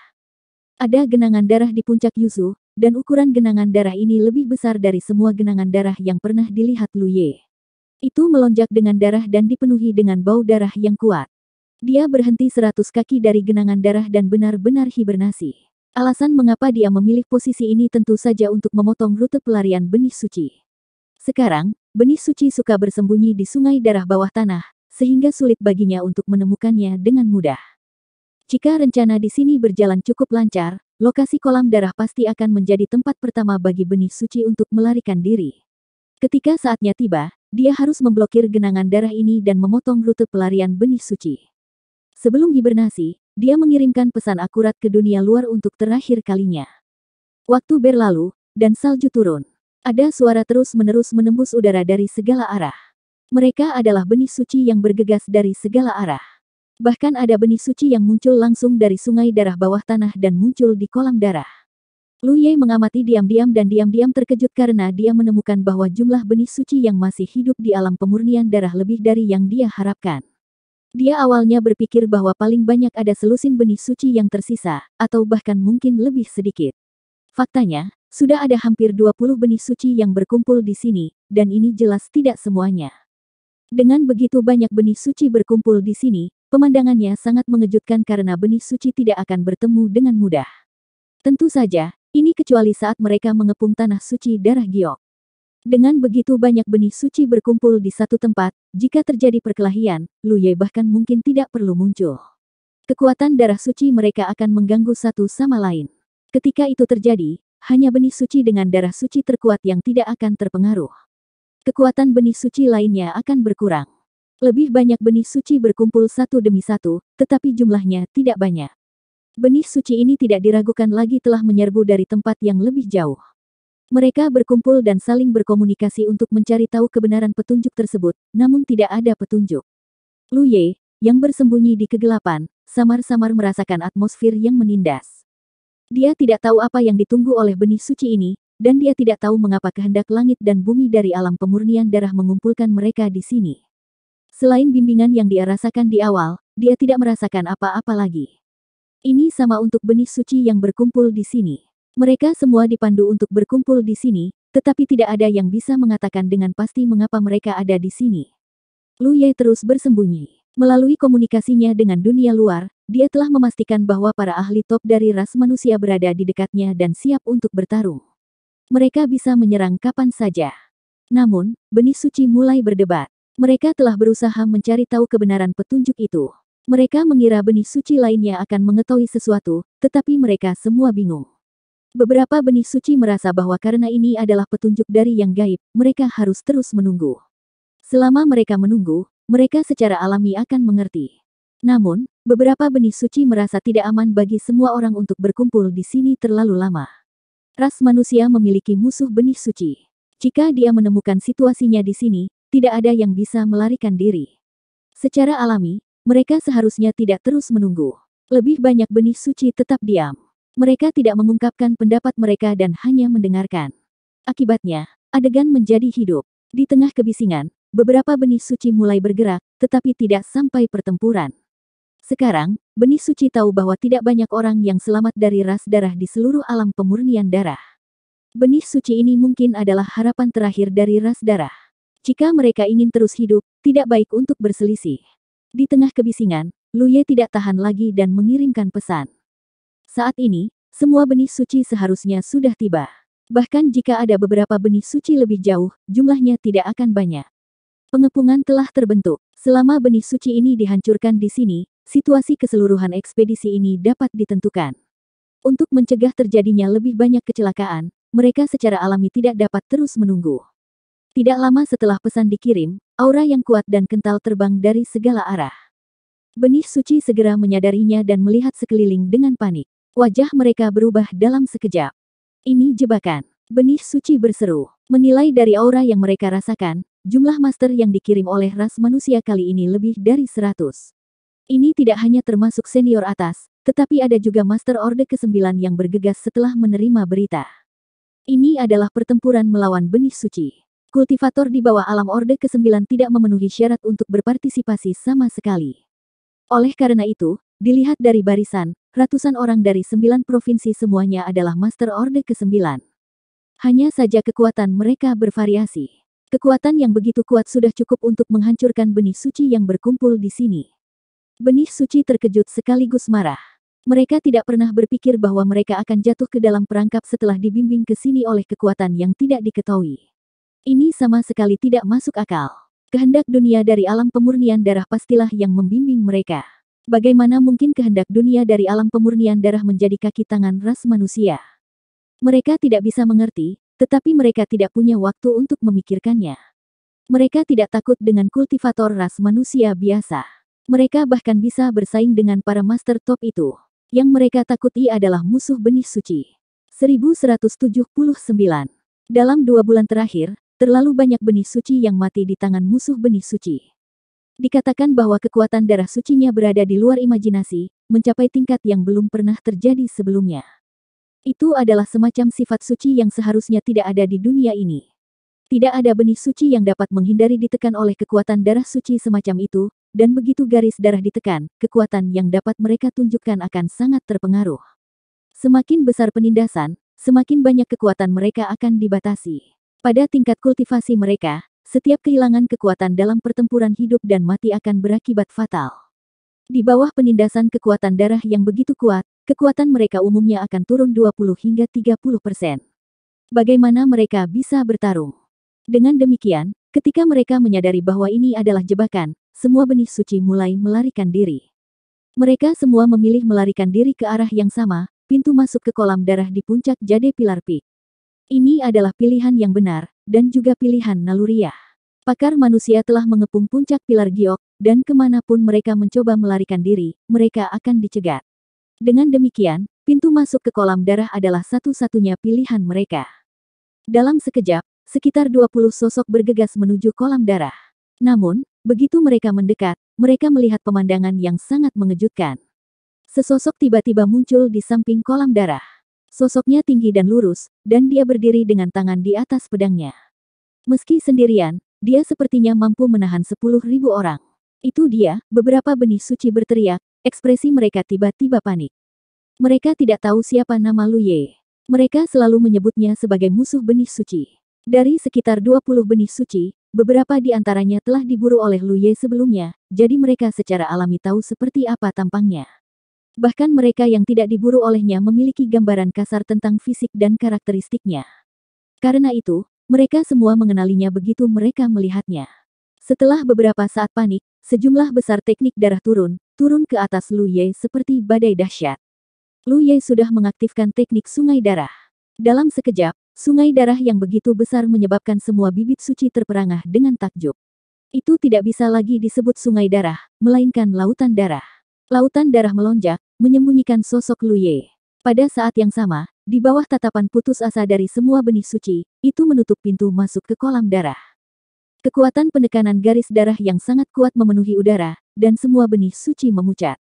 Ada genangan darah di puncak Yuzu, dan ukuran genangan darah ini lebih besar dari semua genangan darah yang pernah dilihat Lu Ye. Itu melonjak dengan darah dan dipenuhi dengan bau darah yang kuat. Dia berhenti seratus kaki dari genangan darah dan benar-benar hibernasi. Alasan mengapa dia memilih posisi ini tentu saja untuk memotong rute pelarian benih suci. Sekarang, benih suci suka bersembunyi di sungai darah bawah tanah, sehingga sulit baginya untuk menemukannya dengan mudah. Jika rencana di sini berjalan cukup lancar, lokasi kolam darah pasti akan menjadi tempat pertama bagi benih suci untuk melarikan diri. Ketika saatnya tiba, dia harus memblokir genangan darah ini dan memotong rute pelarian benih suci. Sebelum hibernasi, dia mengirimkan pesan akurat ke dunia luar untuk terakhir kalinya. Waktu berlalu, dan salju turun. Ada suara terus-menerus menembus udara dari segala arah. Mereka adalah benih suci yang bergegas dari segala arah. Bahkan ada benih suci yang muncul langsung dari sungai darah bawah tanah dan muncul di kolam darah. Lu Ye mengamati diam-diam dan diam-diam terkejut karena dia menemukan bahwa jumlah benih suci yang masih hidup di alam pemurnian darah lebih dari yang dia harapkan. Dia awalnya berpikir bahwa paling banyak ada selusin benih suci yang tersisa, atau bahkan mungkin lebih sedikit. Faktanya, sudah ada hampir 20 benih suci yang berkumpul di sini, dan ini jelas tidak semuanya. Dengan begitu banyak benih suci berkumpul di sini, Pemandangannya sangat mengejutkan karena benih suci tidak akan bertemu dengan mudah. Tentu saja, ini kecuali saat mereka mengepung tanah suci darah giok. Dengan begitu banyak benih suci berkumpul di satu tempat, jika terjadi perkelahian, Lu Ye bahkan mungkin tidak perlu muncul. Kekuatan darah suci mereka akan mengganggu satu sama lain. Ketika itu terjadi, hanya benih suci dengan darah suci terkuat yang tidak akan terpengaruh. Kekuatan benih suci lainnya akan berkurang. Lebih banyak benih suci berkumpul satu demi satu, tetapi jumlahnya tidak banyak. Benih suci ini tidak diragukan lagi telah menyerbu dari tempat yang lebih jauh. Mereka berkumpul dan saling berkomunikasi untuk mencari tahu kebenaran petunjuk tersebut, namun tidak ada petunjuk. Lu Ye yang bersembunyi di kegelapan, samar-samar merasakan atmosfer yang menindas. Dia tidak tahu apa yang ditunggu oleh benih suci ini, dan dia tidak tahu mengapa kehendak langit dan bumi dari alam pemurnian darah mengumpulkan mereka di sini. Selain bimbingan yang dia rasakan di awal, dia tidak merasakan apa-apa lagi. Ini sama untuk benih suci yang berkumpul di sini. Mereka semua dipandu untuk berkumpul di sini, tetapi tidak ada yang bisa mengatakan dengan pasti mengapa mereka ada di sini. Lu Ye terus bersembunyi. Melalui komunikasinya dengan dunia luar, dia telah memastikan bahwa para ahli top dari ras manusia berada di dekatnya dan siap untuk bertarung. Mereka bisa menyerang kapan saja. Namun, benih suci mulai berdebat. Mereka telah berusaha mencari tahu kebenaran petunjuk itu. Mereka mengira benih suci lainnya akan mengetahui sesuatu, tetapi mereka semua bingung. Beberapa benih suci merasa bahwa karena ini adalah petunjuk dari yang gaib, mereka harus terus menunggu. Selama mereka menunggu, mereka secara alami akan mengerti. Namun, beberapa benih suci merasa tidak aman bagi semua orang untuk berkumpul di sini terlalu lama. Ras manusia memiliki musuh benih suci. Jika dia menemukan situasinya di sini, tidak ada yang bisa melarikan diri. Secara alami, mereka seharusnya tidak terus menunggu. Lebih banyak benih suci tetap diam. Mereka tidak mengungkapkan pendapat mereka dan hanya mendengarkan. Akibatnya, adegan menjadi hidup. Di tengah kebisingan, beberapa benih suci mulai bergerak, tetapi tidak sampai pertempuran. Sekarang, benih suci tahu bahwa tidak banyak orang yang selamat dari ras darah di seluruh alam pemurnian darah. Benih suci ini mungkin adalah harapan terakhir dari ras darah. Jika mereka ingin terus hidup, tidak baik untuk berselisih. Di tengah kebisingan, Lu Ye tidak tahan lagi dan mengirimkan pesan. Saat ini, semua benih suci seharusnya sudah tiba. Bahkan jika ada beberapa benih suci lebih jauh, jumlahnya tidak akan banyak. Pengepungan telah terbentuk. Selama benih suci ini dihancurkan di sini, situasi keseluruhan ekspedisi ini dapat ditentukan. Untuk mencegah terjadinya lebih banyak kecelakaan, mereka secara alami tidak dapat terus menunggu. Tidak lama setelah pesan dikirim, aura yang kuat dan kental terbang dari segala arah. Benih suci segera menyadarinya dan melihat sekeliling dengan panik. Wajah mereka berubah dalam sekejap. Ini jebakan. Benih suci berseru. Menilai dari aura yang mereka rasakan, jumlah master yang dikirim oleh ras manusia kali ini lebih dari seratus. Ini tidak hanya termasuk senior atas, tetapi ada juga master orde ke-9 yang bergegas setelah menerima berita. Ini adalah pertempuran melawan benih suci. Kultivator di bawah alam Orde ke-9 tidak memenuhi syarat untuk berpartisipasi sama sekali. Oleh karena itu, dilihat dari barisan, ratusan orang dari sembilan provinsi semuanya adalah Master Orde ke-9. Hanya saja kekuatan mereka bervariasi. Kekuatan yang begitu kuat sudah cukup untuk menghancurkan benih suci yang berkumpul di sini. Benih suci terkejut sekaligus marah. Mereka tidak pernah berpikir bahwa mereka akan jatuh ke dalam perangkap setelah dibimbing ke sini oleh kekuatan yang tidak diketahui. Ini sama sekali tidak masuk akal. Kehendak dunia dari alam pemurnian darah pastilah yang membimbing mereka. Bagaimana mungkin kehendak dunia dari alam pemurnian darah menjadi kaki tangan ras manusia? Mereka tidak bisa mengerti, tetapi mereka tidak punya waktu untuk memikirkannya. Mereka tidak takut dengan kultivator ras manusia biasa. Mereka bahkan bisa bersaing dengan para master top itu. Yang mereka takuti adalah musuh benih suci. 1179 Dalam dua bulan terakhir, Terlalu banyak benih suci yang mati di tangan musuh benih suci. Dikatakan bahwa kekuatan darah sucinya berada di luar imajinasi, mencapai tingkat yang belum pernah terjadi sebelumnya. Itu adalah semacam sifat suci yang seharusnya tidak ada di dunia ini. Tidak ada benih suci yang dapat menghindari ditekan oleh kekuatan darah suci semacam itu, dan begitu garis darah ditekan, kekuatan yang dapat mereka tunjukkan akan sangat terpengaruh. Semakin besar penindasan, semakin banyak kekuatan mereka akan dibatasi. Pada tingkat kultivasi mereka, setiap kehilangan kekuatan dalam pertempuran hidup dan mati akan berakibat fatal. Di bawah penindasan kekuatan darah yang begitu kuat, kekuatan mereka umumnya akan turun 20 hingga 30 persen. Bagaimana mereka bisa bertarung? Dengan demikian, ketika mereka menyadari bahwa ini adalah jebakan, semua benih suci mulai melarikan diri. Mereka semua memilih melarikan diri ke arah yang sama, pintu masuk ke kolam darah di puncak Jade Pilar Peak. Ini adalah pilihan yang benar, dan juga pilihan naluriah. Pakar manusia telah mengepung puncak pilar giok, dan kemanapun mereka mencoba melarikan diri, mereka akan dicegat. Dengan demikian, pintu masuk ke kolam darah adalah satu-satunya pilihan mereka. Dalam sekejap, sekitar 20 sosok bergegas menuju kolam darah. Namun, begitu mereka mendekat, mereka melihat pemandangan yang sangat mengejutkan. Sesosok tiba-tiba muncul di samping kolam darah. Sosoknya tinggi dan lurus, dan dia berdiri dengan tangan di atas pedangnya. Meski sendirian, dia sepertinya mampu menahan sepuluh ribu orang. Itu dia, beberapa benih suci berteriak, ekspresi mereka tiba-tiba panik. Mereka tidak tahu siapa nama Lu Ye. Mereka selalu menyebutnya sebagai musuh benih suci. Dari sekitar 20 benih suci, beberapa di antaranya telah diburu oleh Lu Ye sebelumnya, jadi mereka secara alami tahu seperti apa tampangnya. Bahkan mereka yang tidak diburu olehnya memiliki gambaran kasar tentang fisik dan karakteristiknya. Karena itu, mereka semua mengenalinya begitu mereka melihatnya. Setelah beberapa saat panik, sejumlah besar teknik darah turun, turun ke atas Lu Ye seperti badai dahsyat. Lu Ye sudah mengaktifkan teknik sungai darah. Dalam sekejap, sungai darah yang begitu besar menyebabkan semua bibit suci terperangah dengan takjub. Itu tidak bisa lagi disebut sungai darah, melainkan lautan darah. Lautan darah melonjak, menyembunyikan sosok Luye. Pada saat yang sama, di bawah tatapan putus asa dari semua benih suci, itu menutup pintu masuk ke kolam darah. Kekuatan penekanan garis darah yang sangat kuat memenuhi udara, dan semua benih suci memucat.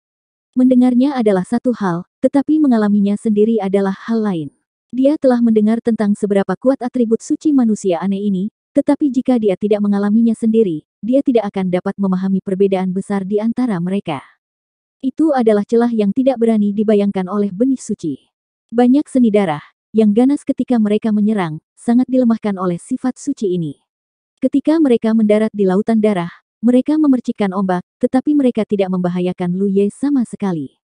Mendengarnya adalah satu hal, tetapi mengalaminya sendiri adalah hal lain. Dia telah mendengar tentang seberapa kuat atribut suci manusia aneh ini, tetapi jika dia tidak mengalaminya sendiri, dia tidak akan dapat memahami perbedaan besar di antara mereka. Itu adalah celah yang tidak berani dibayangkan oleh benih suci. Banyak seni darah, yang ganas ketika mereka menyerang, sangat dilemahkan oleh sifat suci ini. Ketika mereka mendarat di lautan darah, mereka memercikkan ombak, tetapi mereka tidak membahayakan Luye sama sekali.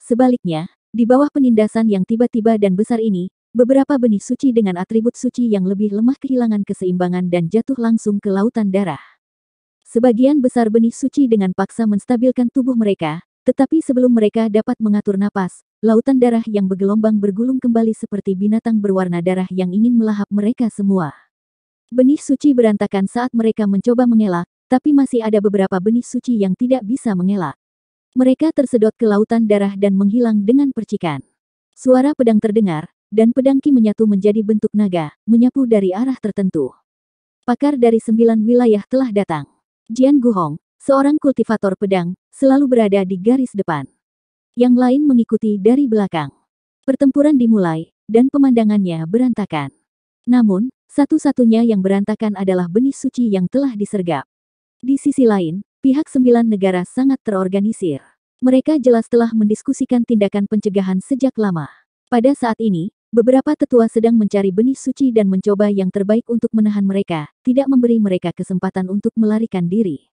Sebaliknya, di bawah penindasan yang tiba-tiba dan besar ini, beberapa benih suci dengan atribut suci yang lebih lemah kehilangan keseimbangan dan jatuh langsung ke lautan darah. Sebagian besar benih suci dengan paksa menstabilkan tubuh mereka, tetapi sebelum mereka dapat mengatur napas, lautan darah yang bergelombang bergulung kembali seperti binatang berwarna darah yang ingin melahap mereka semua. Benih suci berantakan saat mereka mencoba mengelak, tapi masih ada beberapa benih suci yang tidak bisa mengelak. Mereka tersedot ke lautan darah dan menghilang dengan percikan. Suara pedang terdengar, dan pedang Ki menyatu menjadi bentuk naga, menyapu dari arah tertentu. Pakar dari sembilan wilayah telah datang. Jian Guhong, seorang kultivator pedang, selalu berada di garis depan. Yang lain mengikuti dari belakang. Pertempuran dimulai, dan pemandangannya berantakan. Namun, satu-satunya yang berantakan adalah benih suci yang telah disergap. Di sisi lain, pihak sembilan negara sangat terorganisir. Mereka jelas telah mendiskusikan tindakan pencegahan sejak lama. Pada saat ini, beberapa tetua sedang mencari benih suci dan mencoba yang terbaik untuk menahan mereka, tidak memberi mereka kesempatan untuk melarikan diri.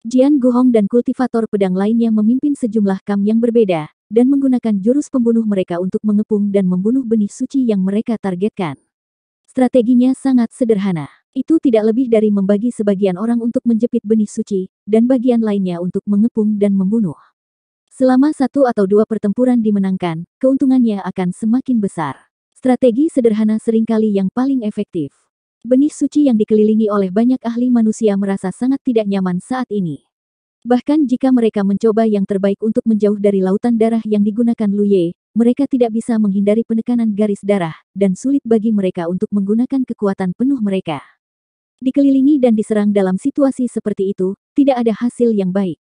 Jian Guhong dan kultivator pedang lainnya memimpin sejumlah kam yang berbeda, dan menggunakan jurus pembunuh mereka untuk mengepung dan membunuh benih suci yang mereka targetkan. Strateginya sangat sederhana. Itu tidak lebih dari membagi sebagian orang untuk menjepit benih suci, dan bagian lainnya untuk mengepung dan membunuh. Selama satu atau dua pertempuran dimenangkan, keuntungannya akan semakin besar. Strategi sederhana seringkali yang paling efektif. Benih suci yang dikelilingi oleh banyak ahli manusia merasa sangat tidak nyaman saat ini. Bahkan jika mereka mencoba yang terbaik untuk menjauh dari lautan darah yang digunakan Lu Ye, mereka tidak bisa menghindari penekanan garis darah, dan sulit bagi mereka untuk menggunakan kekuatan penuh mereka. Dikelilingi dan diserang dalam situasi seperti itu, tidak ada hasil yang baik.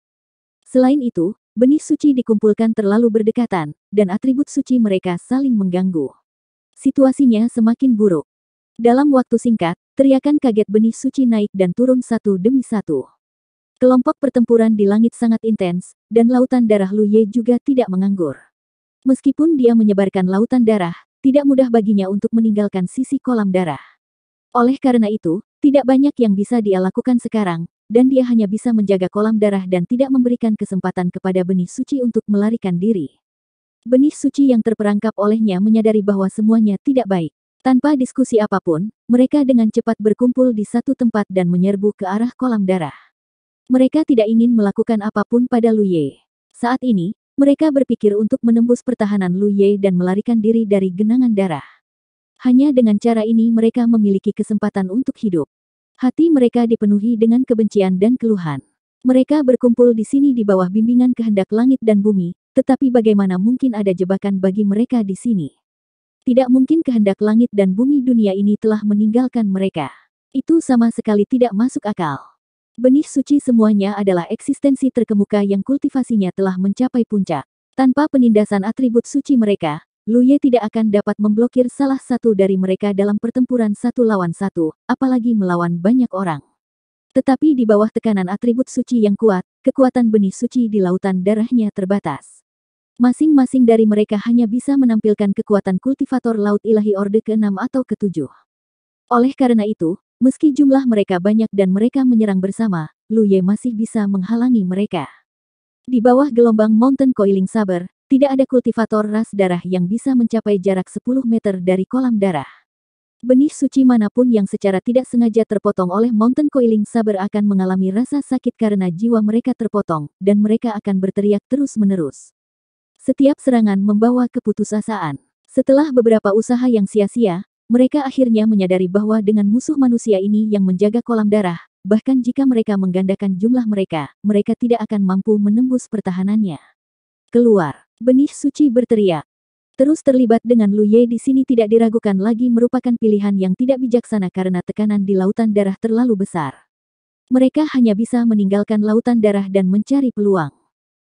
Selain itu, benih suci dikumpulkan terlalu berdekatan, dan atribut suci mereka saling mengganggu. Situasinya semakin buruk. Dalam waktu singkat, teriakan kaget benih suci naik dan turun satu demi satu. Kelompok pertempuran di langit sangat intens, dan lautan darah Lu Ye juga tidak menganggur. Meskipun dia menyebarkan lautan darah, tidak mudah baginya untuk meninggalkan sisi kolam darah. Oleh karena itu, tidak banyak yang bisa dia lakukan sekarang, dan dia hanya bisa menjaga kolam darah dan tidak memberikan kesempatan kepada benih suci untuk melarikan diri. Benih suci yang terperangkap olehnya menyadari bahwa semuanya tidak baik. Tanpa diskusi apapun, mereka dengan cepat berkumpul di satu tempat dan menyerbu ke arah kolam darah. Mereka tidak ingin melakukan apapun pada Lu Ye. Saat ini, mereka berpikir untuk menembus pertahanan Lu Ye dan melarikan diri dari genangan darah. Hanya dengan cara ini mereka memiliki kesempatan untuk hidup. Hati mereka dipenuhi dengan kebencian dan keluhan. Mereka berkumpul di sini di bawah bimbingan kehendak langit dan bumi, tetapi bagaimana mungkin ada jebakan bagi mereka di sini? Tidak mungkin kehendak langit dan bumi dunia ini telah meninggalkan mereka. Itu sama sekali tidak masuk akal. Benih suci semuanya adalah eksistensi terkemuka yang kultivasinya telah mencapai puncak. Tanpa penindasan atribut suci mereka, Luye tidak akan dapat memblokir salah satu dari mereka dalam pertempuran satu lawan satu, apalagi melawan banyak orang. Tetapi di bawah tekanan atribut suci yang kuat, kekuatan benih suci di lautan darahnya terbatas. Masing-masing dari mereka hanya bisa menampilkan kekuatan kultivator laut ilahi Orde ke-6 atau ke-7. Oleh karena itu, meski jumlah mereka banyak dan mereka menyerang bersama, Lu Ye masih bisa menghalangi mereka. Di bawah gelombang Mountain Coiling Saber, tidak ada kultivator ras darah yang bisa mencapai jarak 10 meter dari kolam darah. Benih suci manapun yang secara tidak sengaja terpotong oleh mountain coiling saber akan mengalami rasa sakit karena jiwa mereka terpotong, dan mereka akan berteriak terus-menerus. Setiap serangan membawa keputusasaan. Setelah beberapa usaha yang sia-sia, mereka akhirnya menyadari bahwa dengan musuh manusia ini yang menjaga kolam darah, bahkan jika mereka menggandakan jumlah mereka, mereka tidak akan mampu menembus pertahanannya. Keluar, benih suci berteriak. Terus terlibat dengan Lu Ye di sini tidak diragukan lagi merupakan pilihan yang tidak bijaksana karena tekanan di lautan darah terlalu besar. Mereka hanya bisa meninggalkan lautan darah dan mencari peluang.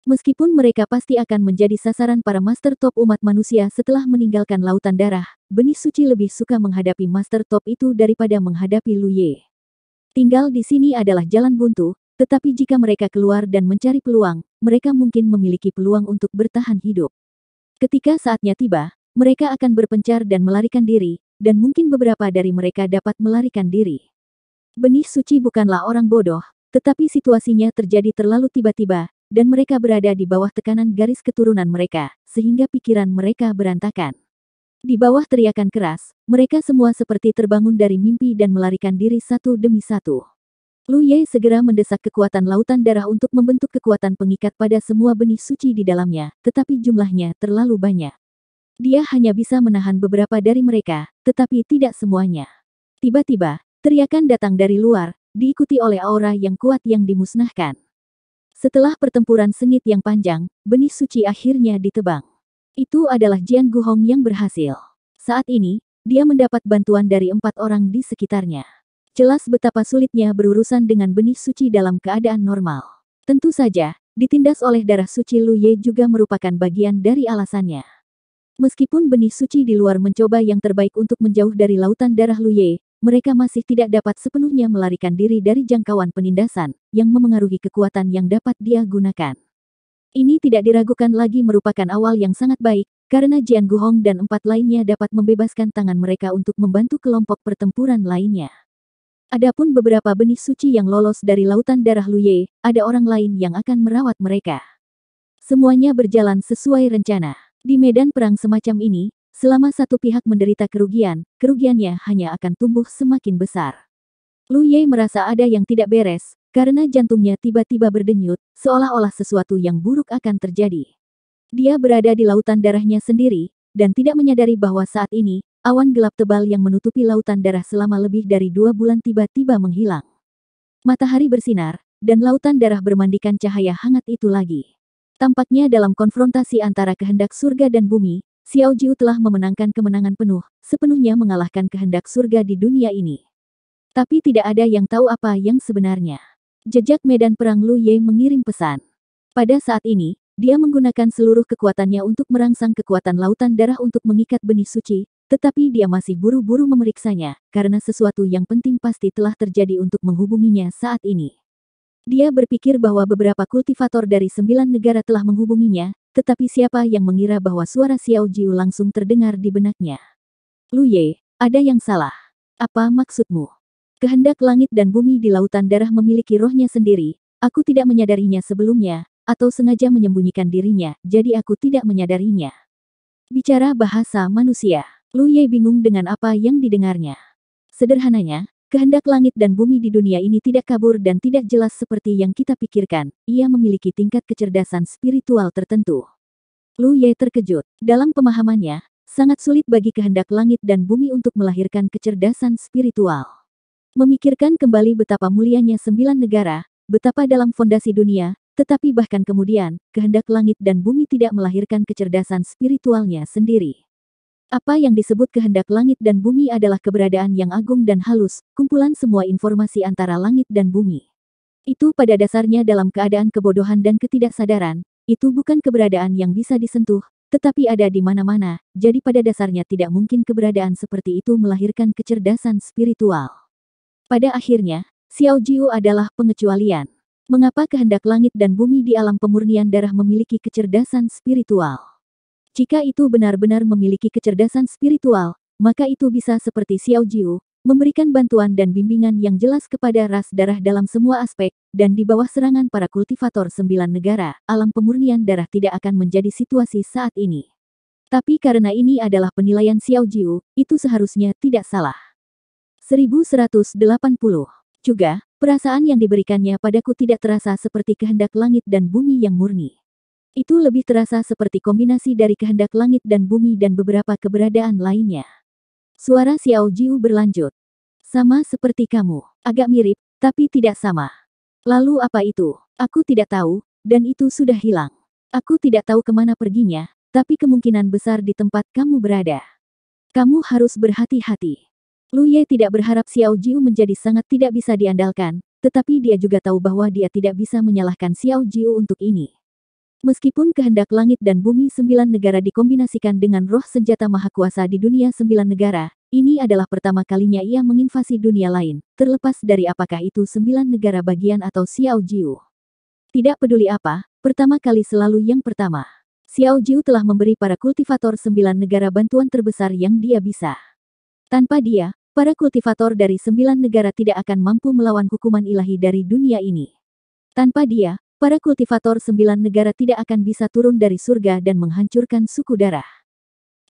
Meskipun mereka pasti akan menjadi sasaran para master top umat manusia setelah meninggalkan lautan darah, benih suci lebih suka menghadapi master top itu daripada menghadapi Luye. Tinggal di sini adalah jalan buntu, tetapi jika mereka keluar dan mencari peluang, mereka mungkin memiliki peluang untuk bertahan hidup. Ketika saatnya tiba, mereka akan berpencar dan melarikan diri, dan mungkin beberapa dari mereka dapat melarikan diri. Benih suci bukanlah orang bodoh, tetapi situasinya terjadi terlalu tiba-tiba, dan mereka berada di bawah tekanan garis keturunan mereka, sehingga pikiran mereka berantakan. Di bawah teriakan keras, mereka semua seperti terbangun dari mimpi dan melarikan diri satu demi satu. Lu Ye segera mendesak kekuatan lautan darah untuk membentuk kekuatan pengikat pada semua benih suci di dalamnya, tetapi jumlahnya terlalu banyak. Dia hanya bisa menahan beberapa dari mereka, tetapi tidak semuanya. Tiba-tiba, teriakan datang dari luar, diikuti oleh aura yang kuat yang dimusnahkan. Setelah pertempuran sengit yang panjang, benih suci akhirnya ditebang. Itu adalah Jian Guhong yang berhasil. Saat ini, dia mendapat bantuan dari empat orang di sekitarnya. Jelas betapa sulitnya berurusan dengan benih suci dalam keadaan normal. Tentu saja, ditindas oleh darah suci Lu Ye juga merupakan bagian dari alasannya. Meskipun benih suci di luar mencoba yang terbaik untuk menjauh dari lautan darah Lu Ye mereka masih tidak dapat sepenuhnya melarikan diri dari jangkauan penindasan yang memengaruhi kekuatan yang dapat dia gunakan. Ini tidak diragukan lagi merupakan awal yang sangat baik, karena Jian Guhong dan empat lainnya dapat membebaskan tangan mereka untuk membantu kelompok pertempuran lainnya. Adapun beberapa benih suci yang lolos dari lautan darah Luye, ada orang lain yang akan merawat mereka. Semuanya berjalan sesuai rencana. Di medan perang semacam ini, Selama satu pihak menderita kerugian, kerugiannya hanya akan tumbuh semakin besar. Lu Ye merasa ada yang tidak beres, karena jantungnya tiba-tiba berdenyut, seolah-olah sesuatu yang buruk akan terjadi. Dia berada di lautan darahnya sendiri, dan tidak menyadari bahwa saat ini, awan gelap tebal yang menutupi lautan darah selama lebih dari dua bulan tiba-tiba menghilang. Matahari bersinar, dan lautan darah bermandikan cahaya hangat itu lagi. Tampaknya dalam konfrontasi antara kehendak surga dan bumi, Xiao Jiu telah memenangkan kemenangan penuh, sepenuhnya mengalahkan kehendak surga di dunia ini. Tapi tidak ada yang tahu apa yang sebenarnya. Jejak medan perang Lu Ye mengirim pesan. Pada saat ini, dia menggunakan seluruh kekuatannya untuk merangsang kekuatan lautan darah untuk mengikat benih suci, tetapi dia masih buru-buru memeriksanya, karena sesuatu yang penting pasti telah terjadi untuk menghubunginya saat ini. Dia berpikir bahwa beberapa kultivator dari sembilan negara telah menghubunginya, tetapi siapa yang mengira bahwa suara Xiao Jiu langsung terdengar di benaknya? Lu Ye, ada yang salah. Apa maksudmu? Kehendak langit dan bumi di lautan darah memiliki rohnya sendiri, aku tidak menyadarinya sebelumnya, atau sengaja menyembunyikan dirinya, jadi aku tidak menyadarinya. Bicara bahasa manusia, Lu Ye bingung dengan apa yang didengarnya. Sederhananya, Kehendak langit dan bumi di dunia ini tidak kabur dan tidak jelas seperti yang kita pikirkan, ia memiliki tingkat kecerdasan spiritual tertentu. Lu Ye terkejut. Dalam pemahamannya, sangat sulit bagi kehendak langit dan bumi untuk melahirkan kecerdasan spiritual. Memikirkan kembali betapa mulianya sembilan negara, betapa dalam fondasi dunia, tetapi bahkan kemudian, kehendak langit dan bumi tidak melahirkan kecerdasan spiritualnya sendiri. Apa yang disebut kehendak langit dan bumi adalah keberadaan yang agung dan halus, kumpulan semua informasi antara langit dan bumi. Itu pada dasarnya dalam keadaan kebodohan dan ketidaksadaran, itu bukan keberadaan yang bisa disentuh, tetapi ada di mana-mana, jadi pada dasarnya tidak mungkin keberadaan seperti itu melahirkan kecerdasan spiritual. Pada akhirnya, Xiao Jiu adalah pengecualian. Mengapa kehendak langit dan bumi di alam pemurnian darah memiliki kecerdasan spiritual? Jika itu benar-benar memiliki kecerdasan spiritual, maka itu bisa seperti Xiao Jiu, memberikan bantuan dan bimbingan yang jelas kepada ras darah dalam semua aspek, dan di bawah serangan para kultivator sembilan negara, alam pemurnian darah tidak akan menjadi situasi saat ini. Tapi karena ini adalah penilaian Xiao Jiu, itu seharusnya tidak salah. 1180. Juga, perasaan yang diberikannya padaku tidak terasa seperti kehendak langit dan bumi yang murni. Itu lebih terasa seperti kombinasi dari kehendak langit dan bumi dan beberapa keberadaan lainnya. Suara Xiao Jiu berlanjut. Sama seperti kamu, agak mirip, tapi tidak sama. Lalu apa itu? Aku tidak tahu, dan itu sudah hilang. Aku tidak tahu kemana perginya, tapi kemungkinan besar di tempat kamu berada. Kamu harus berhati-hati. Lu Ye tidak berharap Xiao Jiu menjadi sangat tidak bisa diandalkan, tetapi dia juga tahu bahwa dia tidak bisa menyalahkan Xiao Jiu untuk ini. Meskipun kehendak langit dan bumi sembilan negara dikombinasikan dengan roh senjata maha kuasa di dunia sembilan negara, ini adalah pertama kalinya ia menginvasi dunia lain, terlepas dari apakah itu sembilan negara bagian atau Xiao Jiu. Tidak peduli apa, pertama kali selalu yang pertama. Xiao Jiu telah memberi para kultivator sembilan negara bantuan terbesar yang dia bisa. Tanpa dia, para kultivator dari sembilan negara tidak akan mampu melawan hukuman ilahi dari dunia ini. Tanpa dia, Para kultivator sembilan negara tidak akan bisa turun dari surga dan menghancurkan suku darah.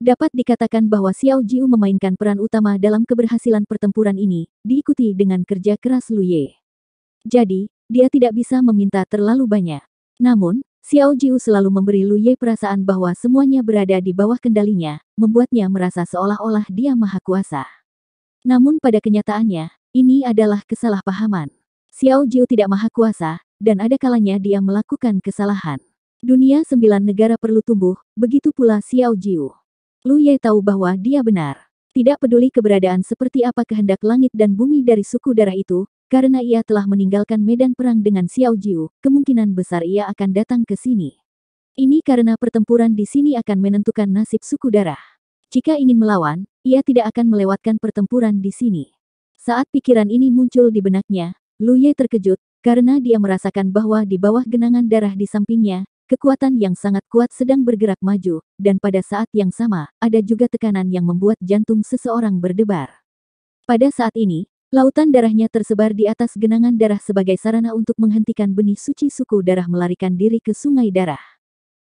Dapat dikatakan bahwa Xiao Jiu memainkan peran utama dalam keberhasilan pertempuran ini, diikuti dengan kerja keras Lu Ye. Jadi, dia tidak bisa meminta terlalu banyak. Namun, Xiao Jiu selalu memberi Lu Ye perasaan bahwa semuanya berada di bawah kendalinya, membuatnya merasa seolah-olah dia maha kuasa. Namun pada kenyataannya, ini adalah kesalahpahaman. Xiao Jiu tidak maha kuasa, dan ada kalanya dia melakukan kesalahan. Dunia sembilan negara perlu tumbuh, begitu pula Xiao Jiu. Lu Ye tahu bahwa dia benar. Tidak peduli keberadaan seperti apa kehendak langit dan bumi dari suku darah itu, karena ia telah meninggalkan medan perang dengan Xiao Jiu, kemungkinan besar ia akan datang ke sini. Ini karena pertempuran di sini akan menentukan nasib suku darah. Jika ingin melawan, ia tidak akan melewatkan pertempuran di sini. Saat pikiran ini muncul di benaknya, Lu Ye terkejut, karena dia merasakan bahwa di bawah genangan darah di sampingnya, kekuatan yang sangat kuat sedang bergerak maju, dan pada saat yang sama, ada juga tekanan yang membuat jantung seseorang berdebar. Pada saat ini, lautan darahnya tersebar di atas genangan darah sebagai sarana untuk menghentikan benih suci suku darah melarikan diri ke sungai darah.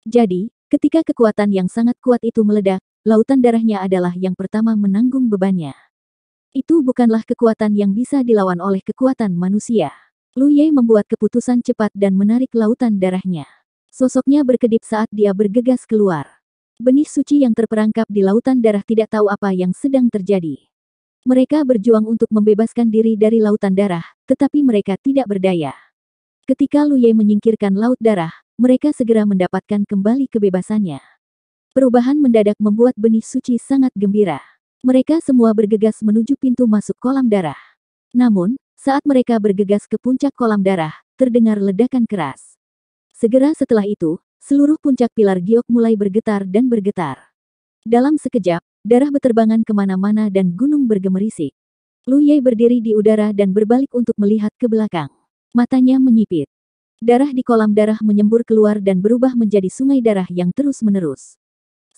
Jadi, ketika kekuatan yang sangat kuat itu meledak, lautan darahnya adalah yang pertama menanggung bebannya. Itu bukanlah kekuatan yang bisa dilawan oleh kekuatan manusia. Lu Ye membuat keputusan cepat dan menarik lautan darahnya. Sosoknya berkedip saat dia bergegas keluar. Benih suci yang terperangkap di lautan darah tidak tahu apa yang sedang terjadi. Mereka berjuang untuk membebaskan diri dari lautan darah, tetapi mereka tidak berdaya. Ketika Luye menyingkirkan laut darah, mereka segera mendapatkan kembali kebebasannya. Perubahan mendadak membuat benih suci sangat gembira. Mereka semua bergegas menuju pintu masuk kolam darah. Namun, saat mereka bergegas ke puncak kolam darah, terdengar ledakan keras. Segera setelah itu, seluruh puncak pilar giok mulai bergetar dan bergetar. Dalam sekejap, darah beterbangan kemana-mana dan gunung bergemerisik. Lu Ye berdiri di udara dan berbalik untuk melihat ke belakang. Matanya menyipit. Darah di kolam darah menyembur keluar dan berubah menjadi sungai darah yang terus-menerus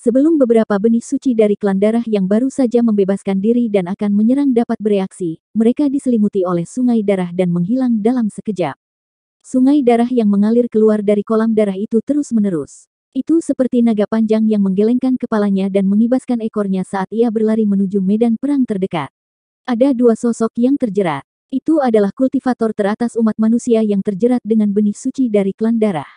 sebelum beberapa benih suci dari klan darah yang baru saja membebaskan diri dan akan menyerang dapat bereaksi, mereka diselimuti oleh sungai darah dan menghilang dalam sekejap. Sungai darah yang mengalir keluar dari kolam darah itu terus-menerus. Itu seperti naga panjang yang menggelengkan kepalanya dan mengibaskan ekornya saat ia berlari menuju medan perang terdekat. Ada dua sosok yang terjerat. Itu adalah kultivator teratas umat manusia yang terjerat dengan benih suci dari klan darah.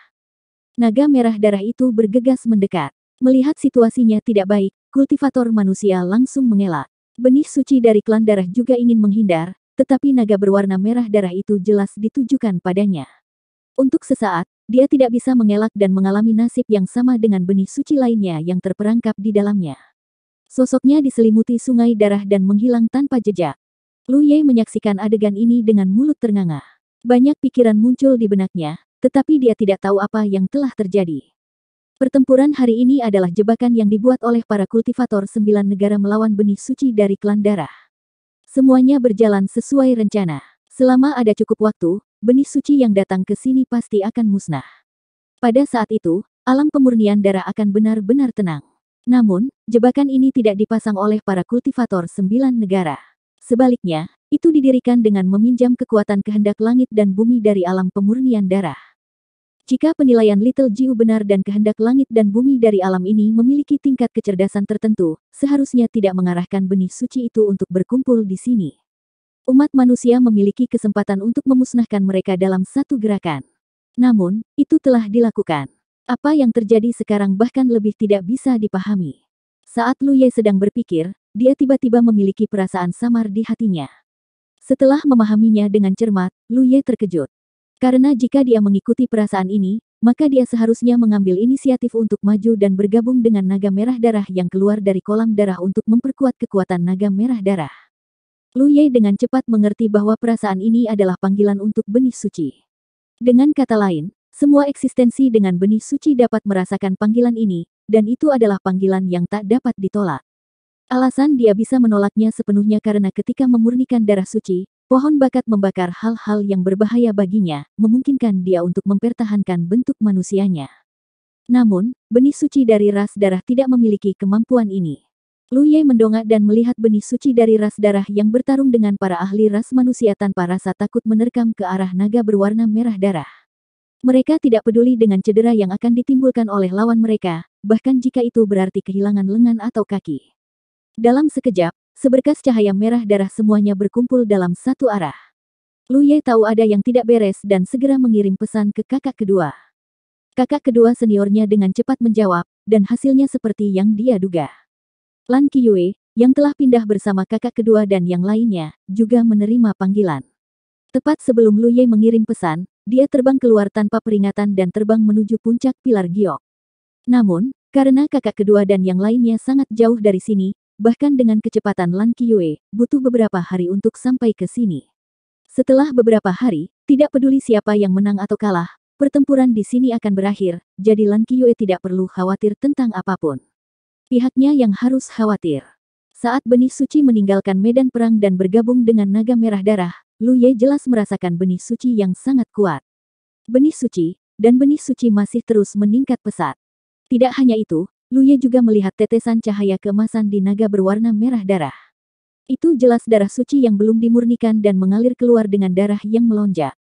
Naga merah darah itu bergegas mendekat. Melihat situasinya tidak baik, kultivator manusia langsung mengelak. Benih suci dari klan darah juga ingin menghindar, tetapi naga berwarna merah darah itu jelas ditujukan padanya. Untuk sesaat, dia tidak bisa mengelak dan mengalami nasib yang sama dengan benih suci lainnya yang terperangkap di dalamnya. Sosoknya diselimuti sungai darah dan menghilang tanpa jejak. Lu Ye menyaksikan adegan ini dengan mulut ternganga. Banyak pikiran muncul di benaknya, tetapi dia tidak tahu apa yang telah terjadi. Pertempuran hari ini adalah jebakan yang dibuat oleh para kultivator sembilan negara melawan benih suci dari klan darah. Semuanya berjalan sesuai rencana. Selama ada cukup waktu, benih suci yang datang ke sini pasti akan musnah. Pada saat itu, alam pemurnian darah akan benar-benar tenang. Namun, jebakan ini tidak dipasang oleh para kultivator sembilan negara. Sebaliknya, itu didirikan dengan meminjam kekuatan kehendak langit dan bumi dari alam pemurnian darah. Jika penilaian Little Jiu benar dan kehendak langit dan bumi dari alam ini memiliki tingkat kecerdasan tertentu, seharusnya tidak mengarahkan benih suci itu untuk berkumpul di sini. Umat manusia memiliki kesempatan untuk memusnahkan mereka dalam satu gerakan. Namun, itu telah dilakukan. Apa yang terjadi sekarang bahkan lebih tidak bisa dipahami. Saat Lu Ye sedang berpikir, dia tiba-tiba memiliki perasaan samar di hatinya. Setelah memahaminya dengan cermat, Lu Ye terkejut. Karena jika dia mengikuti perasaan ini, maka dia seharusnya mengambil inisiatif untuk maju dan bergabung dengan naga merah darah yang keluar dari kolam darah untuk memperkuat kekuatan naga merah darah. Lu Ye dengan cepat mengerti bahwa perasaan ini adalah panggilan untuk benih suci. Dengan kata lain, semua eksistensi dengan benih suci dapat merasakan panggilan ini, dan itu adalah panggilan yang tak dapat ditolak. Alasan dia bisa menolaknya sepenuhnya karena ketika memurnikan darah suci, Pohon bakat membakar hal-hal yang berbahaya baginya, memungkinkan dia untuk mempertahankan bentuk manusianya. Namun, benih suci dari ras darah tidak memiliki kemampuan ini. Lu Ye mendongak dan melihat benih suci dari ras darah yang bertarung dengan para ahli ras manusia tanpa rasa takut menerkam ke arah naga berwarna merah darah. Mereka tidak peduli dengan cedera yang akan ditimbulkan oleh lawan mereka, bahkan jika itu berarti kehilangan lengan atau kaki. Dalam sekejap, Seberkas cahaya merah darah semuanya berkumpul dalam satu arah. Lu Ye tahu ada yang tidak beres dan segera mengirim pesan ke kakak kedua. Kakak kedua seniornya dengan cepat menjawab, dan hasilnya seperti yang dia duga. Lan Kiyue, yang telah pindah bersama kakak kedua dan yang lainnya, juga menerima panggilan. Tepat sebelum Lu Ye mengirim pesan, dia terbang keluar tanpa peringatan dan terbang menuju puncak pilar giok. Namun, karena kakak kedua dan yang lainnya sangat jauh dari sini, Bahkan dengan kecepatan Lan Kiyue, butuh beberapa hari untuk sampai ke sini. Setelah beberapa hari, tidak peduli siapa yang menang atau kalah, pertempuran di sini akan berakhir, jadi Lan Kiyue tidak perlu khawatir tentang apapun. Pihaknya yang harus khawatir. Saat benih suci meninggalkan medan perang dan bergabung dengan naga merah darah, Lu Ye jelas merasakan benih suci yang sangat kuat. Benih suci, dan benih suci masih terus meningkat pesat. Tidak hanya itu, Luya juga melihat tetesan cahaya kemasan di naga berwarna merah darah. Itu jelas darah suci yang belum dimurnikan dan mengalir keluar dengan darah yang melonjak.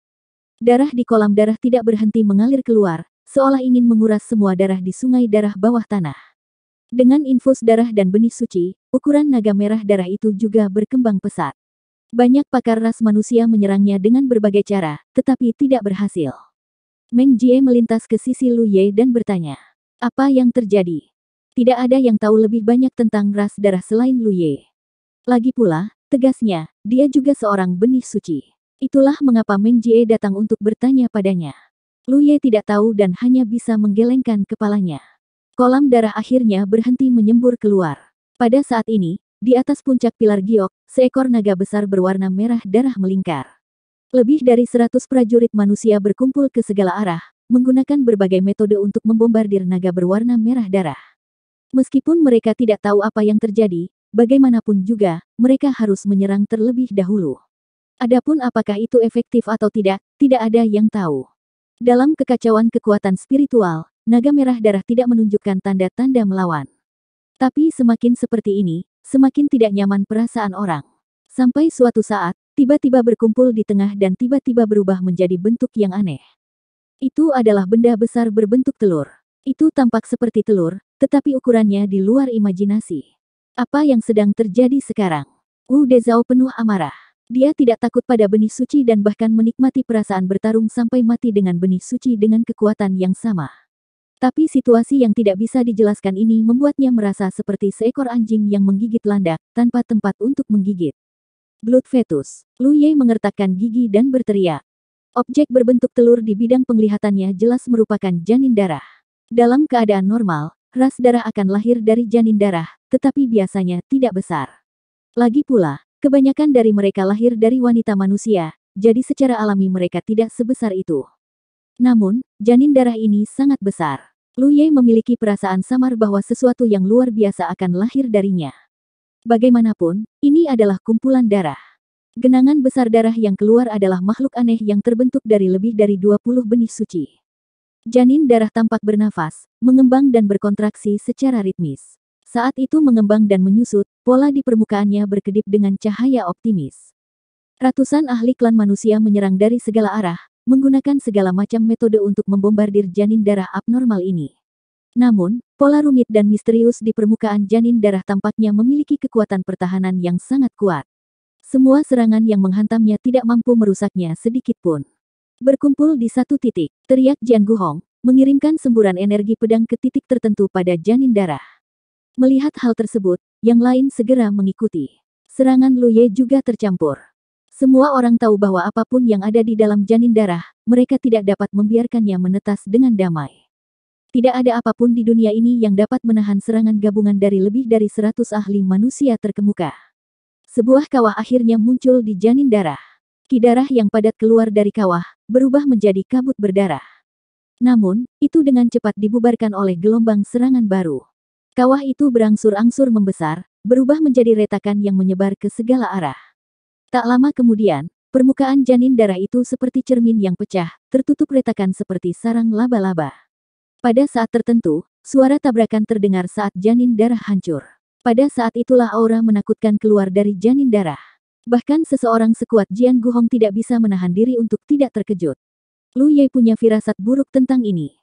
Darah di kolam darah tidak berhenti mengalir keluar, seolah ingin menguras semua darah di sungai darah bawah tanah. Dengan infus darah dan benih suci, ukuran naga merah darah itu juga berkembang pesat. Banyak pakar ras manusia menyerangnya dengan berbagai cara, tetapi tidak berhasil. Meng Jie melintas ke sisi Lu Ye dan bertanya, apa yang terjadi? Tidak ada yang tahu lebih banyak tentang ras darah selain Lu Ye. Lagi pula, tegasnya, dia juga seorang benih suci. Itulah mengapa Meng Jie datang untuk bertanya padanya. Lu Ye tidak tahu dan hanya bisa menggelengkan kepalanya. Kolam darah akhirnya berhenti menyembur keluar. Pada saat ini, di atas puncak pilar giok, seekor naga besar berwarna merah darah melingkar. Lebih dari 100 prajurit manusia berkumpul ke segala arah, menggunakan berbagai metode untuk membombardir naga berwarna merah darah. Meskipun mereka tidak tahu apa yang terjadi, bagaimanapun juga, mereka harus menyerang terlebih dahulu. Adapun apakah itu efektif atau tidak, tidak ada yang tahu. Dalam kekacauan kekuatan spiritual, naga merah darah tidak menunjukkan tanda-tanda melawan. Tapi semakin seperti ini, semakin tidak nyaman perasaan orang. Sampai suatu saat, tiba-tiba berkumpul di tengah dan tiba-tiba berubah menjadi bentuk yang aneh. Itu adalah benda besar berbentuk telur. Itu tampak seperti telur, tetapi ukurannya di luar imajinasi. Apa yang sedang terjadi sekarang? Wu Dezao penuh amarah. Dia tidak takut pada benih suci dan bahkan menikmati perasaan bertarung sampai mati dengan benih suci dengan kekuatan yang sama. Tapi situasi yang tidak bisa dijelaskan ini membuatnya merasa seperti seekor anjing yang menggigit landak, tanpa tempat untuk menggigit. Blood fetus. Lu Ye mengertakkan gigi dan berteriak. Objek berbentuk telur di bidang penglihatannya jelas merupakan janin darah. Dalam keadaan normal, ras darah akan lahir dari janin darah, tetapi biasanya tidak besar. Lagi pula, kebanyakan dari mereka lahir dari wanita manusia, jadi secara alami mereka tidak sebesar itu. Namun, janin darah ini sangat besar. Lu Ye memiliki perasaan samar bahwa sesuatu yang luar biasa akan lahir darinya. Bagaimanapun, ini adalah kumpulan darah. Genangan besar darah yang keluar adalah makhluk aneh yang terbentuk dari lebih dari 20 benih suci. Janin darah tampak bernafas, mengembang dan berkontraksi secara ritmis. Saat itu mengembang dan menyusut, pola di permukaannya berkedip dengan cahaya optimis. Ratusan ahli klan manusia menyerang dari segala arah, menggunakan segala macam metode untuk membombardir janin darah abnormal ini. Namun, pola rumit dan misterius di permukaan janin darah tampaknya memiliki kekuatan pertahanan yang sangat kuat. Semua serangan yang menghantamnya tidak mampu merusaknya sedikitpun. Berkumpul di satu titik, teriak Jian Guhong, mengirimkan semburan energi pedang ke titik tertentu pada janin darah. Melihat hal tersebut, yang lain segera mengikuti. Serangan Lu Ye juga tercampur. Semua orang tahu bahwa apapun yang ada di dalam janin darah, mereka tidak dapat membiarkannya menetas dengan damai. Tidak ada apapun di dunia ini yang dapat menahan serangan gabungan dari lebih dari seratus ahli manusia terkemuka. Sebuah kawah akhirnya muncul di janin darah. Meski darah yang padat keluar dari kawah, berubah menjadi kabut berdarah. Namun, itu dengan cepat dibubarkan oleh gelombang serangan baru. Kawah itu berangsur-angsur membesar, berubah menjadi retakan yang menyebar ke segala arah. Tak lama kemudian, permukaan janin darah itu seperti cermin yang pecah, tertutup retakan seperti sarang laba-laba. Pada saat tertentu, suara tabrakan terdengar saat janin darah hancur. Pada saat itulah aura menakutkan keluar dari janin darah. Bahkan seseorang sekuat Jian Guhong tidak bisa menahan diri untuk tidak terkejut. Lu Ye punya firasat buruk tentang ini.